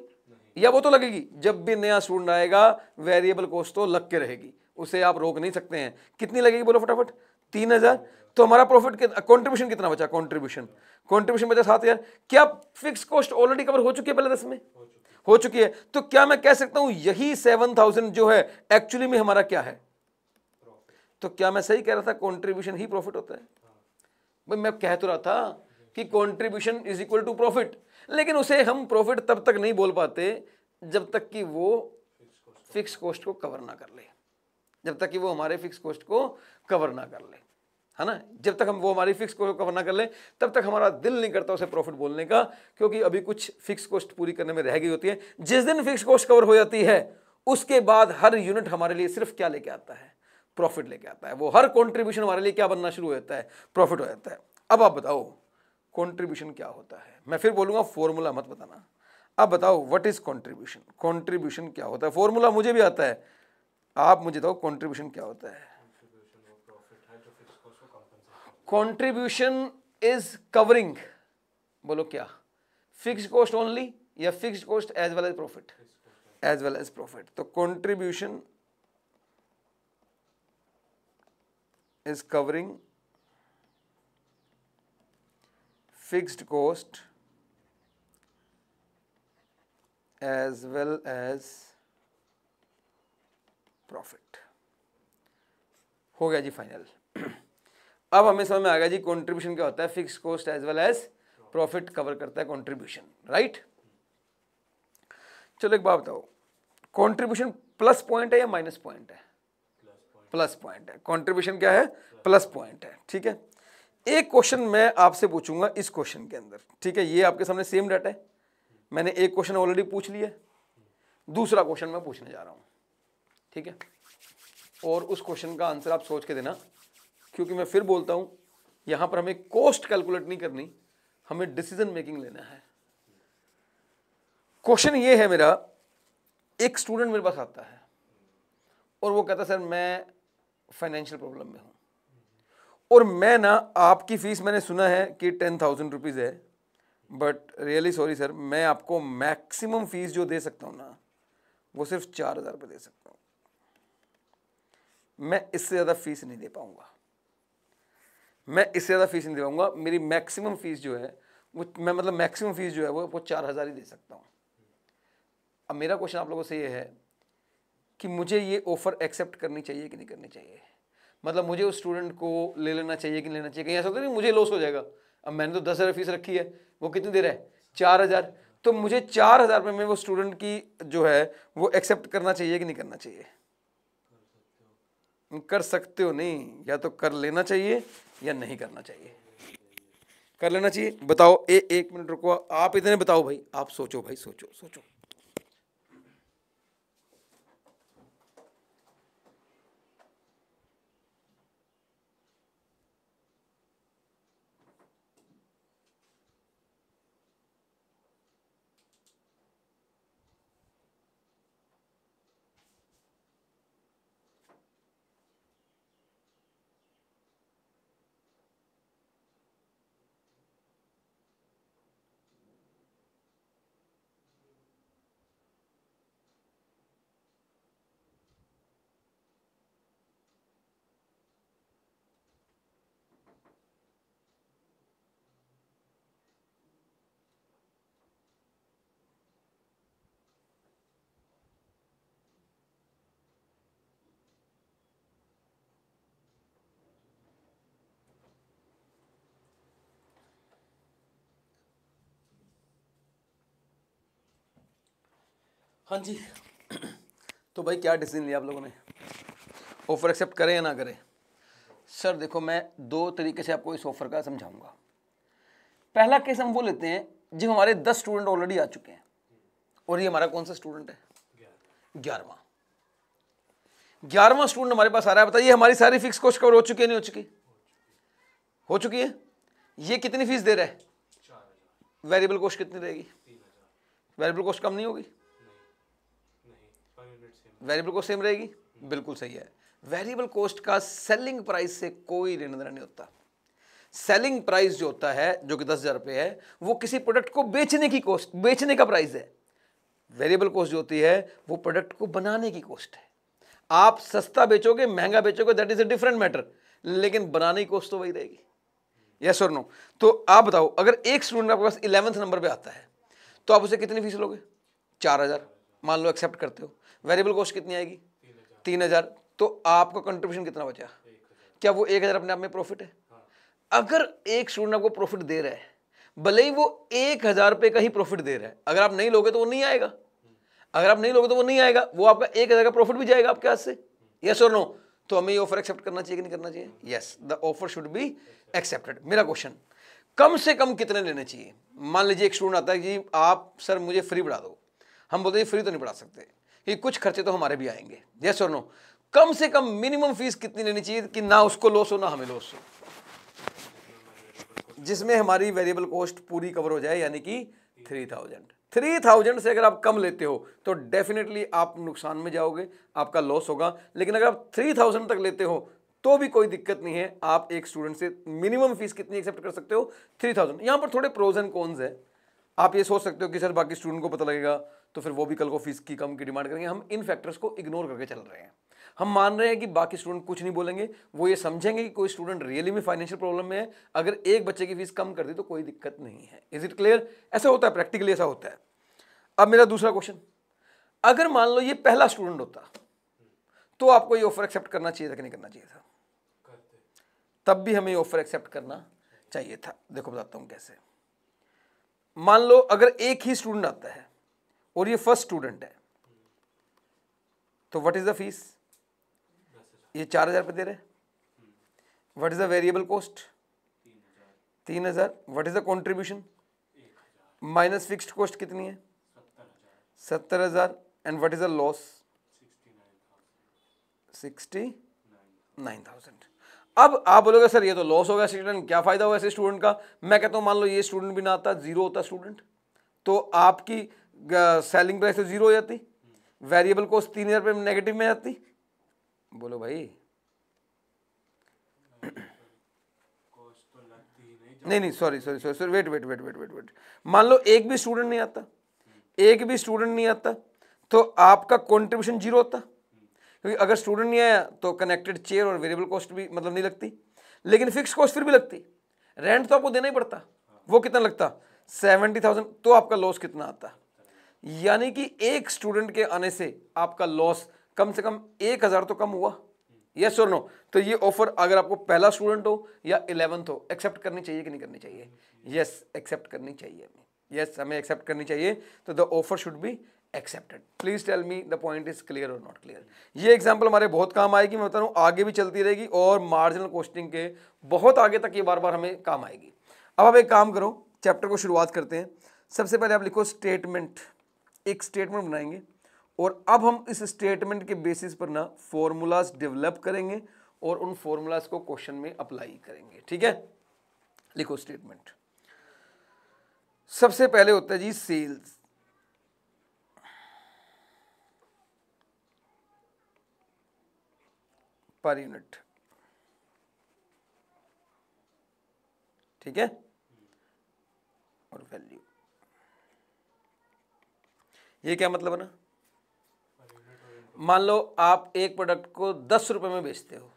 या वो तो लगेगी जब भी नया स्टूडेंट आएगा वेरिएबल कोस्ट तो लग के रहेगी उसे आप रोक नहीं सकते हैं कितनी लगेगी बोलो फटाफट तीन तो हमारा प्रॉफिट कॉन्ट्रीब्यूशन कितना बचा कॉन्ट्रीब्यूशन कॉन्ट्रीब्यूशन बचा सात क्या फिक्स कॉस्ट ऑलरेडी कवर हो चुकी है पहले दस में हो चुकी है तो क्या मैं कह सकता हूं यही सेवन थाउजेंड जो है एक्चुअली में हमारा क्या है तो क्या मैं सही कह रहा था कॉन्ट्रीब्यूशन ही प्रॉफिट होता है भाई मैं कह तो रहा था कि contribution is equal to profit लेकिन उसे हम प्रॉफिट तब तक नहीं बोल पाते जब तक कि वो फिक्स कॉस्ट को कवर ना कर ले जब तक कि वो हमारे फिक्स कॉस्ट को कवर ना कर ले है ना जब तक हम वो हमारी फिक्स को कवर ना कर लें तब तक हमारा दिल नहीं करता उसे प्रॉफिट बोलने का क्योंकि अभी कुछ फिक्स कॉस्ट पूरी करने में रह गई होती है जिस दिन फिक्स कॉस्ट कवर हो जाती है उसके बाद हर यूनिट हमारे लिए सिर्फ क्या लेके आता है प्रॉफिट लेके आता है वो हर कॉन्ट्रीब्यूशन हमारे लिए क्या बनना शुरू हो जाता है प्रॉफिट हो जाता है अब आप बताओ कॉन्ट्रीब्यूशन क्या होता है मैं फिर बोलूँगा फॉर्मूला मत बताना अब बताओ व्हाट इज़ कॉन्ट्रीब्यूशन कॉन्ट्रीब्यूशन क्या होता है फॉर्मूला मुझे भी आता है आप मुझे बताओ कॉन्ट्रीब्यूशन क्या होता है कॉन्ट्रीब्यूशन इज कवरिंग बोलो क्या फिक्स कॉस्ट ओनली या fix cost as well as profit as well as profit तो contribution is covering fixed cost as well as profit हो गया जी फाइनल अब हमें समझ में आ गया जी कॉन्ट्रीब्यूशन क्या होता है fix cost as well as profit cover करता है कॉन्ट्रीब्यूशन राइट चलो एक बात बताओ कॉन्ट्रीब्यूशन प्लस पॉइंट है या माइनस पॉइंट है प्लस पॉइंट है कॉन्ट्रीब्यूशन क्या है प्लस पॉइंट है ठीक है एक क्वेश्चन मैं आपसे पूछूंगा इस क्वेश्चन के अंदर ठीक है ये आपके सामने सेम डाटा है मैंने एक क्वेश्चन ऑलरेडी पूछ लिया दूसरा क्वेश्चन मैं पूछने जा रहा हूँ ठीक है और उस क्वेश्चन का आंसर आप सोच के देना क्योंकि मैं फिर बोलता हूँ यहाँ पर हमें कॉस्ट कैलकुलेट नहीं करनी हमें डिसीजन मेकिंग लेना है क्वेश्चन ये है मेरा एक स्टूडेंट मेरे पास आता है और वो कहता सर मैं फाइनेंशियल प्रॉब्लम में हूँ और मैं ना आपकी फ़ीस मैंने सुना है कि टेन थाउजेंड रुपीज़ है बट रियली सॉरी सर मैं आपको मैक्सिमम फ़ीस जो दे सकता हूँ ना वो सिर्फ चार हज़ार रुपये दे सकता हूँ मैं इससे ज़्यादा फ़ीस नहीं दे पाऊँगा मैं इससे ज़्यादा फीस नहीं दिवाऊंगा मेरी मैक्सिमम फीस जो है वो मैं मतलब मैक्सिमम फीस जो है वो वो चार हज़ार ही दे सकता हूँ अब मेरा क्वेश्चन आप लोगों से ये है कि मुझे ये ऑफ़र एक्सेप्ट करनी चाहिए कि नहीं करनी चाहिए मतलब मुझे उस स्टूडेंट को ले लेना चाहिए कि लेना चाहिए कहीं ऐसा होता तो नहीं मुझे लॉस हो जाएगा अब मैंने तो दस हज़ार फीस रखी है वो कितनी देर है चार हज़ार तो मुझे चार हज़ार रुपये में वो स्टूडेंट की जो है वो एक्सेप्ट करना चाहिए कि नहीं करना चाहिए कर सकते हो नहीं या तो कर लेना चाहिए या नहीं करना चाहिए कर लेना चाहिए बताओ ए, एक मिनट रुको आप इतने बताओ भाई आप सोचो भाई सोचो सोचो हाँ जी तो भाई क्या डिसीजन लिया आप लोगों ने ऑफ़र एक्सेप्ट करें या ना करें सर देखो मैं दो तरीके से आपको इस ऑफ़र का समझाऊंगा पहला केस हम वो लेते हैं जब हमारे दस स्टूडेंट ऑलरेडी आ चुके हैं और ये हमारा कौन सा स्टूडेंट है ग्यारहवा ग्यारहवा स्टूडेंट हमारे पास आ रहा है बताइए हमारी सारी फिक्स कोश कवर हो चुकी है नहीं हो चुकी हो चुकी है ये कितनी फीस दे रहा है वेरिएबल कोश कितनी रहेगी वेरिएबल कोश कम नहीं होगी वेरिएबल कॉस्ट सेम रहेगी बिल्कुल सही है वेरिएबल कॉस्ट का सेलिंग प्राइस से कोई लेन देना नहीं होता सेलिंग प्राइस जो होता है जो कि दस हज़ार रुपये है वो किसी प्रोडक्ट को बेचने की कॉस्ट बेचने का प्राइस है वेरिएबल कॉस्ट जो होती है वो प्रोडक्ट को बनाने की कॉस्ट है आप सस्ता बेचोगे महंगा बेचोगे that is a different matter लेकिन बनाने की कॉस्ट तो वही रहेगी यस और नो तो आप बताओ अगर एक स्टूडेंट आपके पास इलेवंथ नंबर पर आता है तो आप उसे कितनी फीस लोगे चार हज़ार मान लो एक्सेप्ट करते हो वेरिएबल कॉस्ट कितनी आएगी तीन हज़ार तो आपका कंट्रीब्यूशन कितना बचा क्या वो एक हज़ार अपने आप में प्रॉफिट है हाँ। अगर एक स्टूडेंट आपको प्रॉफिट दे रहा है भले ही वो एक हज़ार रुपये का ही प्रॉफिट दे रहा है अगर आप नहीं लोगे तो वो नहीं आएगा हम्म। अगर आप नहीं लोगे तो वो नहीं आएगा वो आपका एक हज़ार का प्रॉफिट भी जाएगा आपके हाथ से यस और नो तो हमें ये ऑफर एक्सेप्ट करना चाहिए कि नहीं करना चाहिए yes the offer should be accepted मेरा क्वेश्चन कम से कम कितने लेने चाहिए मान लीजिए एक स्टूडेंट आता है जी आप सर मुझे फ्री पढ़ा दो हम बोलते हैं फ्री तो नहीं पढ़ा सकते ये कुछ खर्चे तो हमारे भी आएंगे ये और नो कम से कम मिनिमम फीस कितनी लेनी चाहिए कि ना उसको लॉस हो ना हमें लॉस हो जिसमें हमारी वेरिएबल कॉस्ट पूरी कवर हो जाए यानी कि थ्री थाउजेंड थ्री थाउजेंड से अगर आप कम लेते हो तो डेफिनेटली आप नुकसान में जाओगे आपका लॉस होगा लेकिन अगर आप थ्री थाउजेंड तक लेते हो तो भी कोई दिक्कत नहीं है आप एक स्टूडेंट से मिनिमम फीस कितनी एक्सेप्ट कर सकते हो थ्री थाउजेंड यहाँ पर थोड़े प्रोज एंड कॉन्स है आप ये सोच सकते हो कि सर बाकी स्टूडेंट को पता लगेगा तो फिर वो भी कल को फीस की कम की डिमांड करेंगे हम इन फैक्टर्स को इग्नोर करके चल रहे हैं हम मान रहे हैं कि बाकी स्टूडेंट कुछ नहीं बोलेंगे वो ये समझेंगे कि कोई स्टूडेंट रियली में फाइनेंशियल प्रॉब्लम में है अगर एक बच्चे की फीस कम कर दी तो कोई दिक्कत नहीं है इज इट क्लियर ऐसा होता है प्रैक्टिकली ऐसा होता है अब मेरा दूसरा क्वेश्चन अगर मान लो ये पहला स्टूडेंट होता तो आपको ये ऑफर एक्सेप्ट करना चाहिए था कि नहीं करना चाहिए था तब भी हमें ये ऑफर एक्सेप्ट करना चाहिए था देखो बताता हूँ कैसे मान लो अगर एक ही स्टूडेंट आता है और ये फर्स्ट स्टूडेंट है तो व्हाट इज़ द फीस ये चार हज़ार रुपये दे रहे what is the variable cost तीन हज़ार what is the contribution minus fixed cost कितनी है सत्तर हज़ार and what is the loss sixty nine thousand अब आप बोलोगे सर ये तो लॉस हो गया स्टूडेंट क्या फ़ायदा हुआ ऐसे स्टूडेंट का मैं कहता हूं मान लो ये स्टूडेंट भी ना आता जीरो होता स्टूडेंट तो आपकी सेलिंग प्राइस तो जीरो हो जाती वेरिएबल कॉस्ट तीन हज़ार रुपये नेगेटिव में जाती बोलो भाई नहीं नहीं sorry sorry sorry sorry wait wait wait wait wait wait मान लो एक भी स्टूडेंट नहीं आता एक भी स्टूडेंट नहीं आता तो आपका कॉन्ट्रीब्यूशन जीरो होता क्योंकि अगर स्टूडेंट नहीं आया तो कनेक्टेड चेयर और वेरिएबल कॉस्ट भी मतलब नहीं लगती लेकिन फिक्स कॉस्ट फिर भी लगती रेंट तो आपको देना ही पड़ता वो कितना लगता सेवेंटी थाउजेंड तो आपका लॉस कितना आता यानी कि एक स्टूडेंट के आने से आपका लॉस कम से कम एक हज़ार तो कम हुआ यस और नो तो ये ऑफर अगर आपको पहला स्टूडेंट हो या इलेवंथ हो एक्सेप्ट करनी चाहिए कि नहीं करनी चाहिए यस एक्सेप्ट करनी चाहिए हमें यस हमें एक्सेप्ट करनी चाहिए तो the offer should be accepted please tell me the point is clear और नॉट क्लियर ये एग्जाम्पल हमारे बहुत काम आएगी मैं बता रहा हूँ आगे भी चलती रहेगी और मार्जिनल कोस्टिंग के बहुत आगे तक ये बार बार हमें काम आएगी अब आप एक काम करो चैप्टर को शुरुआत करते हैं सबसे पहले आप लिखो स्टेटमेंट एक स्टेटमेंट बनाएंगे और अब हम इस स्टेटमेंट के बेसिस पर ना फॉर्मूलाज डेवलप करेंगे और उन फॉर्मूलाज को क्वेश्चन में अप्लाई करेंगे ठीक है लिखो स्टेटमेंट सबसे पहले होता है जी सेल्स पर यूनिट ठीक है और वैल्यू ये क्या मतलब है ना मान लो आप एक प्रोडक्ट को दस रुपये में बेचते हो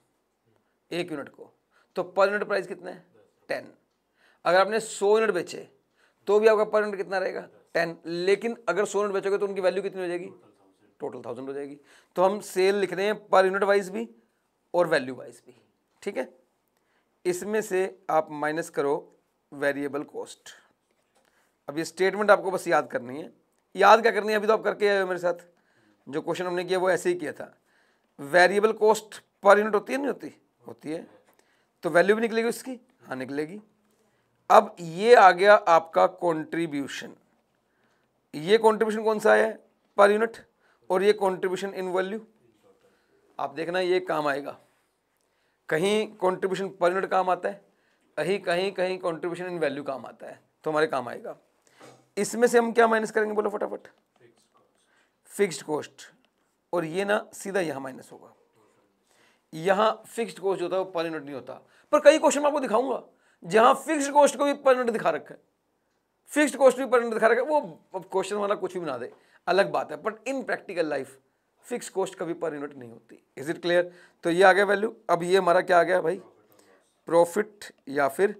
एक यूनिट को तो पर यूनिट प्राइस कितना है टेन अगर आपने सौ यूनिट बेचे तो भी आपका पर यूनिट कितना रहेगा टेन लेकिन अगर सौ यूनिट बेचोगे तो उनकी वैल्यू कितनी हो जाएगी टोटल थाउजेंड हो जाएगी तो हम सेल लिख रहे हैं पर यूनिट वाइज भी और वैल्यू वाइज भी ठीक है इसमें से आप माइनस करो वेरिएबल कॉस्ट अब ये स्टेटमेंट आपको बस याद करनी है याद क्या करनी है अभी तो आप करके आए हो मेरे साथ जो क्वेश्चन हमने किया वो ऐसे ही किया था वेरिएबल कॉस्ट पर यूनिट होती है नहीं होती होती है तो वैल्यू भी निकलेगी उसकी हाँ निकलेगी अब ये आ गया आपका कॉन्ट्रीब्यूशन ये कॉन्ट्रीब्यूशन कौन सा है पर यूनिट और ये कॉन्ट्रीब्यूशन इन वैल्यू आप देखना ये काम आएगा कहीं कॉन्ट्रीब्यूशन पर यूनिट काम आता है कहीं कहीं कहीं कॉन्ट्रीब्यूशन इन वैल्यू काम आता है तो हमारे काम आएगा इसमें से हम क्या माइनस करेंगे बोलो फटाफट फिक्स्ड कॉस्ट और ये ना सीधा यहां माइनस होगा यहां फिक्स्ड कॉस्ट होता है वो पर नहीं होता पर कई क्वेश्चन आपको दिखाऊंगा जहां फिक्स्ड कॉस्ट को भी पर दिखा रखा है फिक्स्ड कॉस्ट भी पर दिखा रखा है वो क्वेश्चन वाला कुछ भी बना दे अलग बात है but in practical life fix cost कभी पर यूनिट नहीं होती इज इट क्लियर तो ये आ गया वैल्यू अब ये हमारा क्या आ गया भाई प्रॉफिट या फिर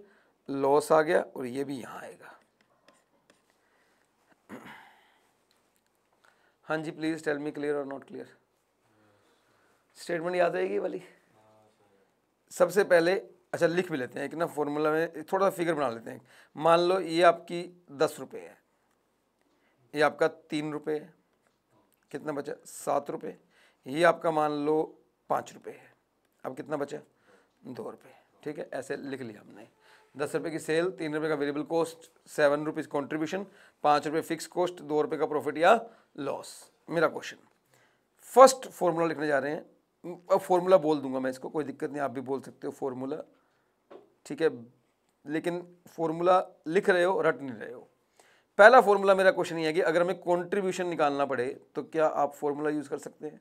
लॉस आ गया और ये भी यहाँ आएगा हाँ जी प्लीज़ टेल मी क्लियर और नॉट क्लियर स्टेटमेंट याद रहेगी वाली सबसे पहले अच्छा लिख भी लेते हैं एक ना फॉर्मूला में थोड़ा सा फिगर बना लेते हैं मान लो ये आपकी दस रुपये है ये आपका तीन रुपये है कितना बचा सात रुपये ये आपका मान लो पाँच रुपये है अब कितना बचा दो रुपये ठीक है ऐसे लिख लिया हमने दस रुपये की सेल तीन रुपये का variable cost seven rupees contribution पाँच रुपये फिक्स कॉस्ट दो रुपये का प्रॉफिट या लॉस मेरा क्वेश्चन फर्स्ट फॉर्मूला लिखने जा रहे हैं अब फॉर्मूला बोल दूंगा मैं इसको कोई दिक्कत नहीं आप भी बोल सकते हो फॉर्मूला ठीक है लेकिन फॉर्मूला लिख रहे हो रट नहीं रहे हो पहला फॉर्मूला मेरा क्वेश्चन ये है कि अगर हमें कॉन्ट्रीब्यूशन निकालना पड़े तो क्या आप फॉर्मूला यूज़ कर सकते हैं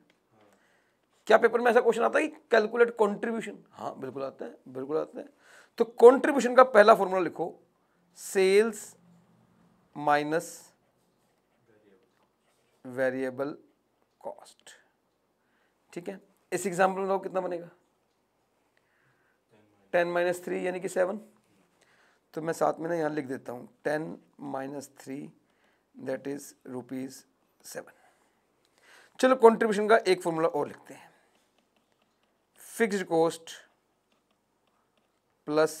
क्या पेपर में ऐसा क्वेश्चन आता है कि कैलकुलेट कॉन्ट्रीब्यूशन हाँ बिल्कुल आता है बिल्कुल आता है तो कंट्रीब्यूशन का पहला फॉर्मूला लिखो सेल्स माइनस वेरिएबल कॉस्ट ठीक है इस एग्जाम्पल में लो कितना बनेगा टेन माइनस थ्री यानी कि सेवन तो मैं साथ में ना यहाँ लिख देता हूँ ten minus three that is rupees seven चलो कंट्रीब्यूशन का एक फॉर्मूला और लिखते हैं फिक्स्ड कॉस्ट प्लस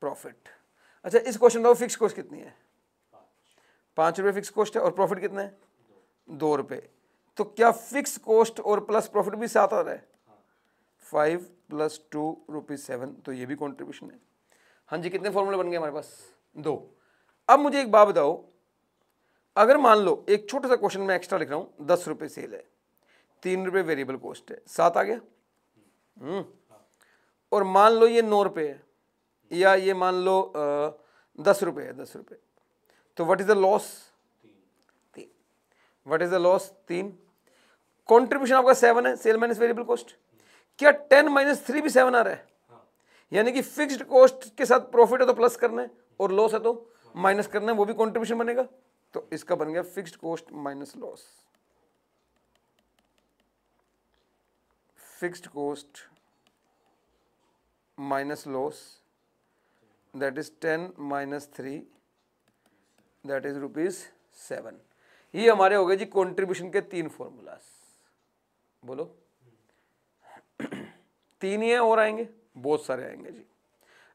प्रॉफिट अच्छा इस क्वेश्चन का फिक्स कॉस्ट कितनी है पाँच रुपये फिक्स कॉस्ट है और प्रॉफिट कितना है दो रुपये तो क्या फिक्स कॉस्ट और प्लस प्रॉफिट भी साथ आ रहा है five plus two rupees seven तो ये भी कॉन्ट्रीब्यूशन है हाँ जी कितने फॉर्मूले बन गए हमारे पास दो अब मुझे एक बात बताओ अगर मान लो एक छोटा सा क्वेश्चन मैं एक्स्ट्रा लिख रहा हूँ दस रुपये सेल है तीन रुपये वेरिएबल कॉस्ट है सात आ गया हम्म। और मान लो ये नौ रुपये है या ये मान लो दस रुपये तो है दस रुपये तो व्हाट इज़ द लॉस तीन व्हाट इज़ द लॉस तीन कंट्रीब्यूशन आपका सेवन है सेल माइनस वेरिएबल कॉस्ट क्या टेन माइनस थ्री भी सेवन आ रहा है हाँ। यानी कि फिक्स्ड कॉस्ट के साथ प्रॉफिट है तो प्लस करना है और लॉस है तो माइनस करना है वो भी कॉन्ट्रीब्यूशन बनेगा तो इसका बन गया fixed cost minus loss fixed cost minus loss that is 10 minus 3 that is rupees 7 ये हमारे हो गए जी कंट्रीब्यूशन के तीन फॉर्मूलाज बोलो तीन ही हैं और आएंगे बहुत सारे आएंगे जी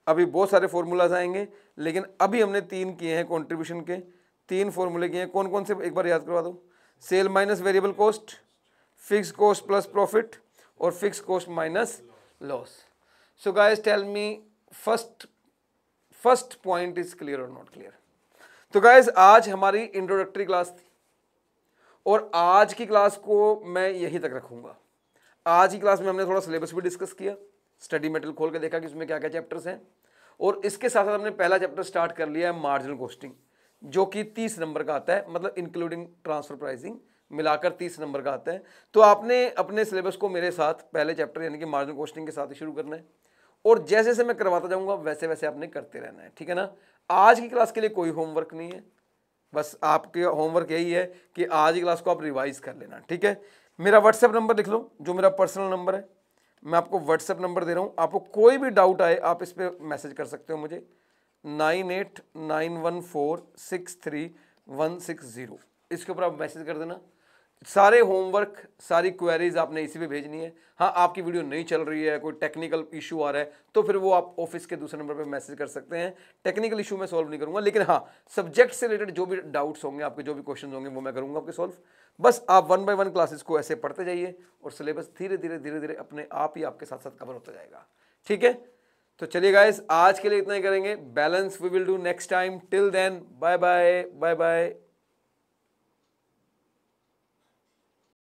अभी बहुत सारे फॉर्मूलाज आएंगे लेकिन अभी हमने तीन किए हैं कंट्रीब्यूशन के तीन फॉर्मूले किए हैं कौन कौन से एक बार याद करवा दो sale minus variable cost fix cost plus profit और fix cost minus loss So guys tell me first first point is clear or not clear. तो गाइज आज हमारी इंट्रोडक्टरी क्लास थी और आज की क्लास को मैं यहीं तक रखूँगा आज की क्लास में हमने थोड़ा सिलेबस भी डिस्कस किया स्टडी मेटेरियल खोल के देखा कि उसमें क्या क्या चैप्टर्स हैं और इसके साथ साथ हमने पहला चैप्टर स्टार्ट कर लिया है मार्जिनल कॉस्टिंग जो कि तीस नंबर का आता है मतलब इंक्लूडिंग ट्रांसफर प्राइसिंग मिलाकर तीस नंबर का आता है तो आपने अपने सिलेबस को मेरे साथ पहले चैप्टर यानी कि मार्जिनल कॉस्टिंग के साथ ही शुरू करना है और जैसे जैसे मैं करवाता जाऊँगा वैसे वैसे आपने करते रहना है ठीक है ना आज की क्लास के लिए कोई होमवर्क नहीं है बस आपके होमवर्क यही है कि आज की क्लास को आप रिवाइज कर लेना ठीक है मेरा व्हाट्सएप नंबर लिख लो जो मेरा पर्सनल नंबर है मैं आपको व्हाट्सएप नंबर दे रहा हूँ आपको कोई भी डाउट आए आप इस पर मैसेज कर सकते हो मुझे nine eight nine one four six three one six zero इसके ऊपर आप मैसेज कर देना सारे होमवर्क सारी क्वेरीज आपने इसी पे भेजनी है हाँ आपकी वीडियो नहीं चल रही है कोई टेक्निकल इशू आ रहा है तो फिर वो आप ऑफिस के दूसरे नंबर पे मैसेज कर सकते हैं टेक्निकल इशू मैं सॉल्व नहीं करूँगा लेकिन हाँ सब्जेक्ट से रिलेटेड जो भी डाउट्स होंगे आपके जो भी क्वेश्चन होंगे वो मैं करूँगा आपके सॉल्व बस आप वन बाई वन क्लासेस को ऐसे पढ़ते जाइए और सिलेबस धीरे धीरे धीरे धीरे अपने आप ही आपके साथ साथ कवर होता जाएगा ठीक है तो चलिए गाइस आज के लिए इतना ही करेंगे balance we will do next time till then bye bye bye bye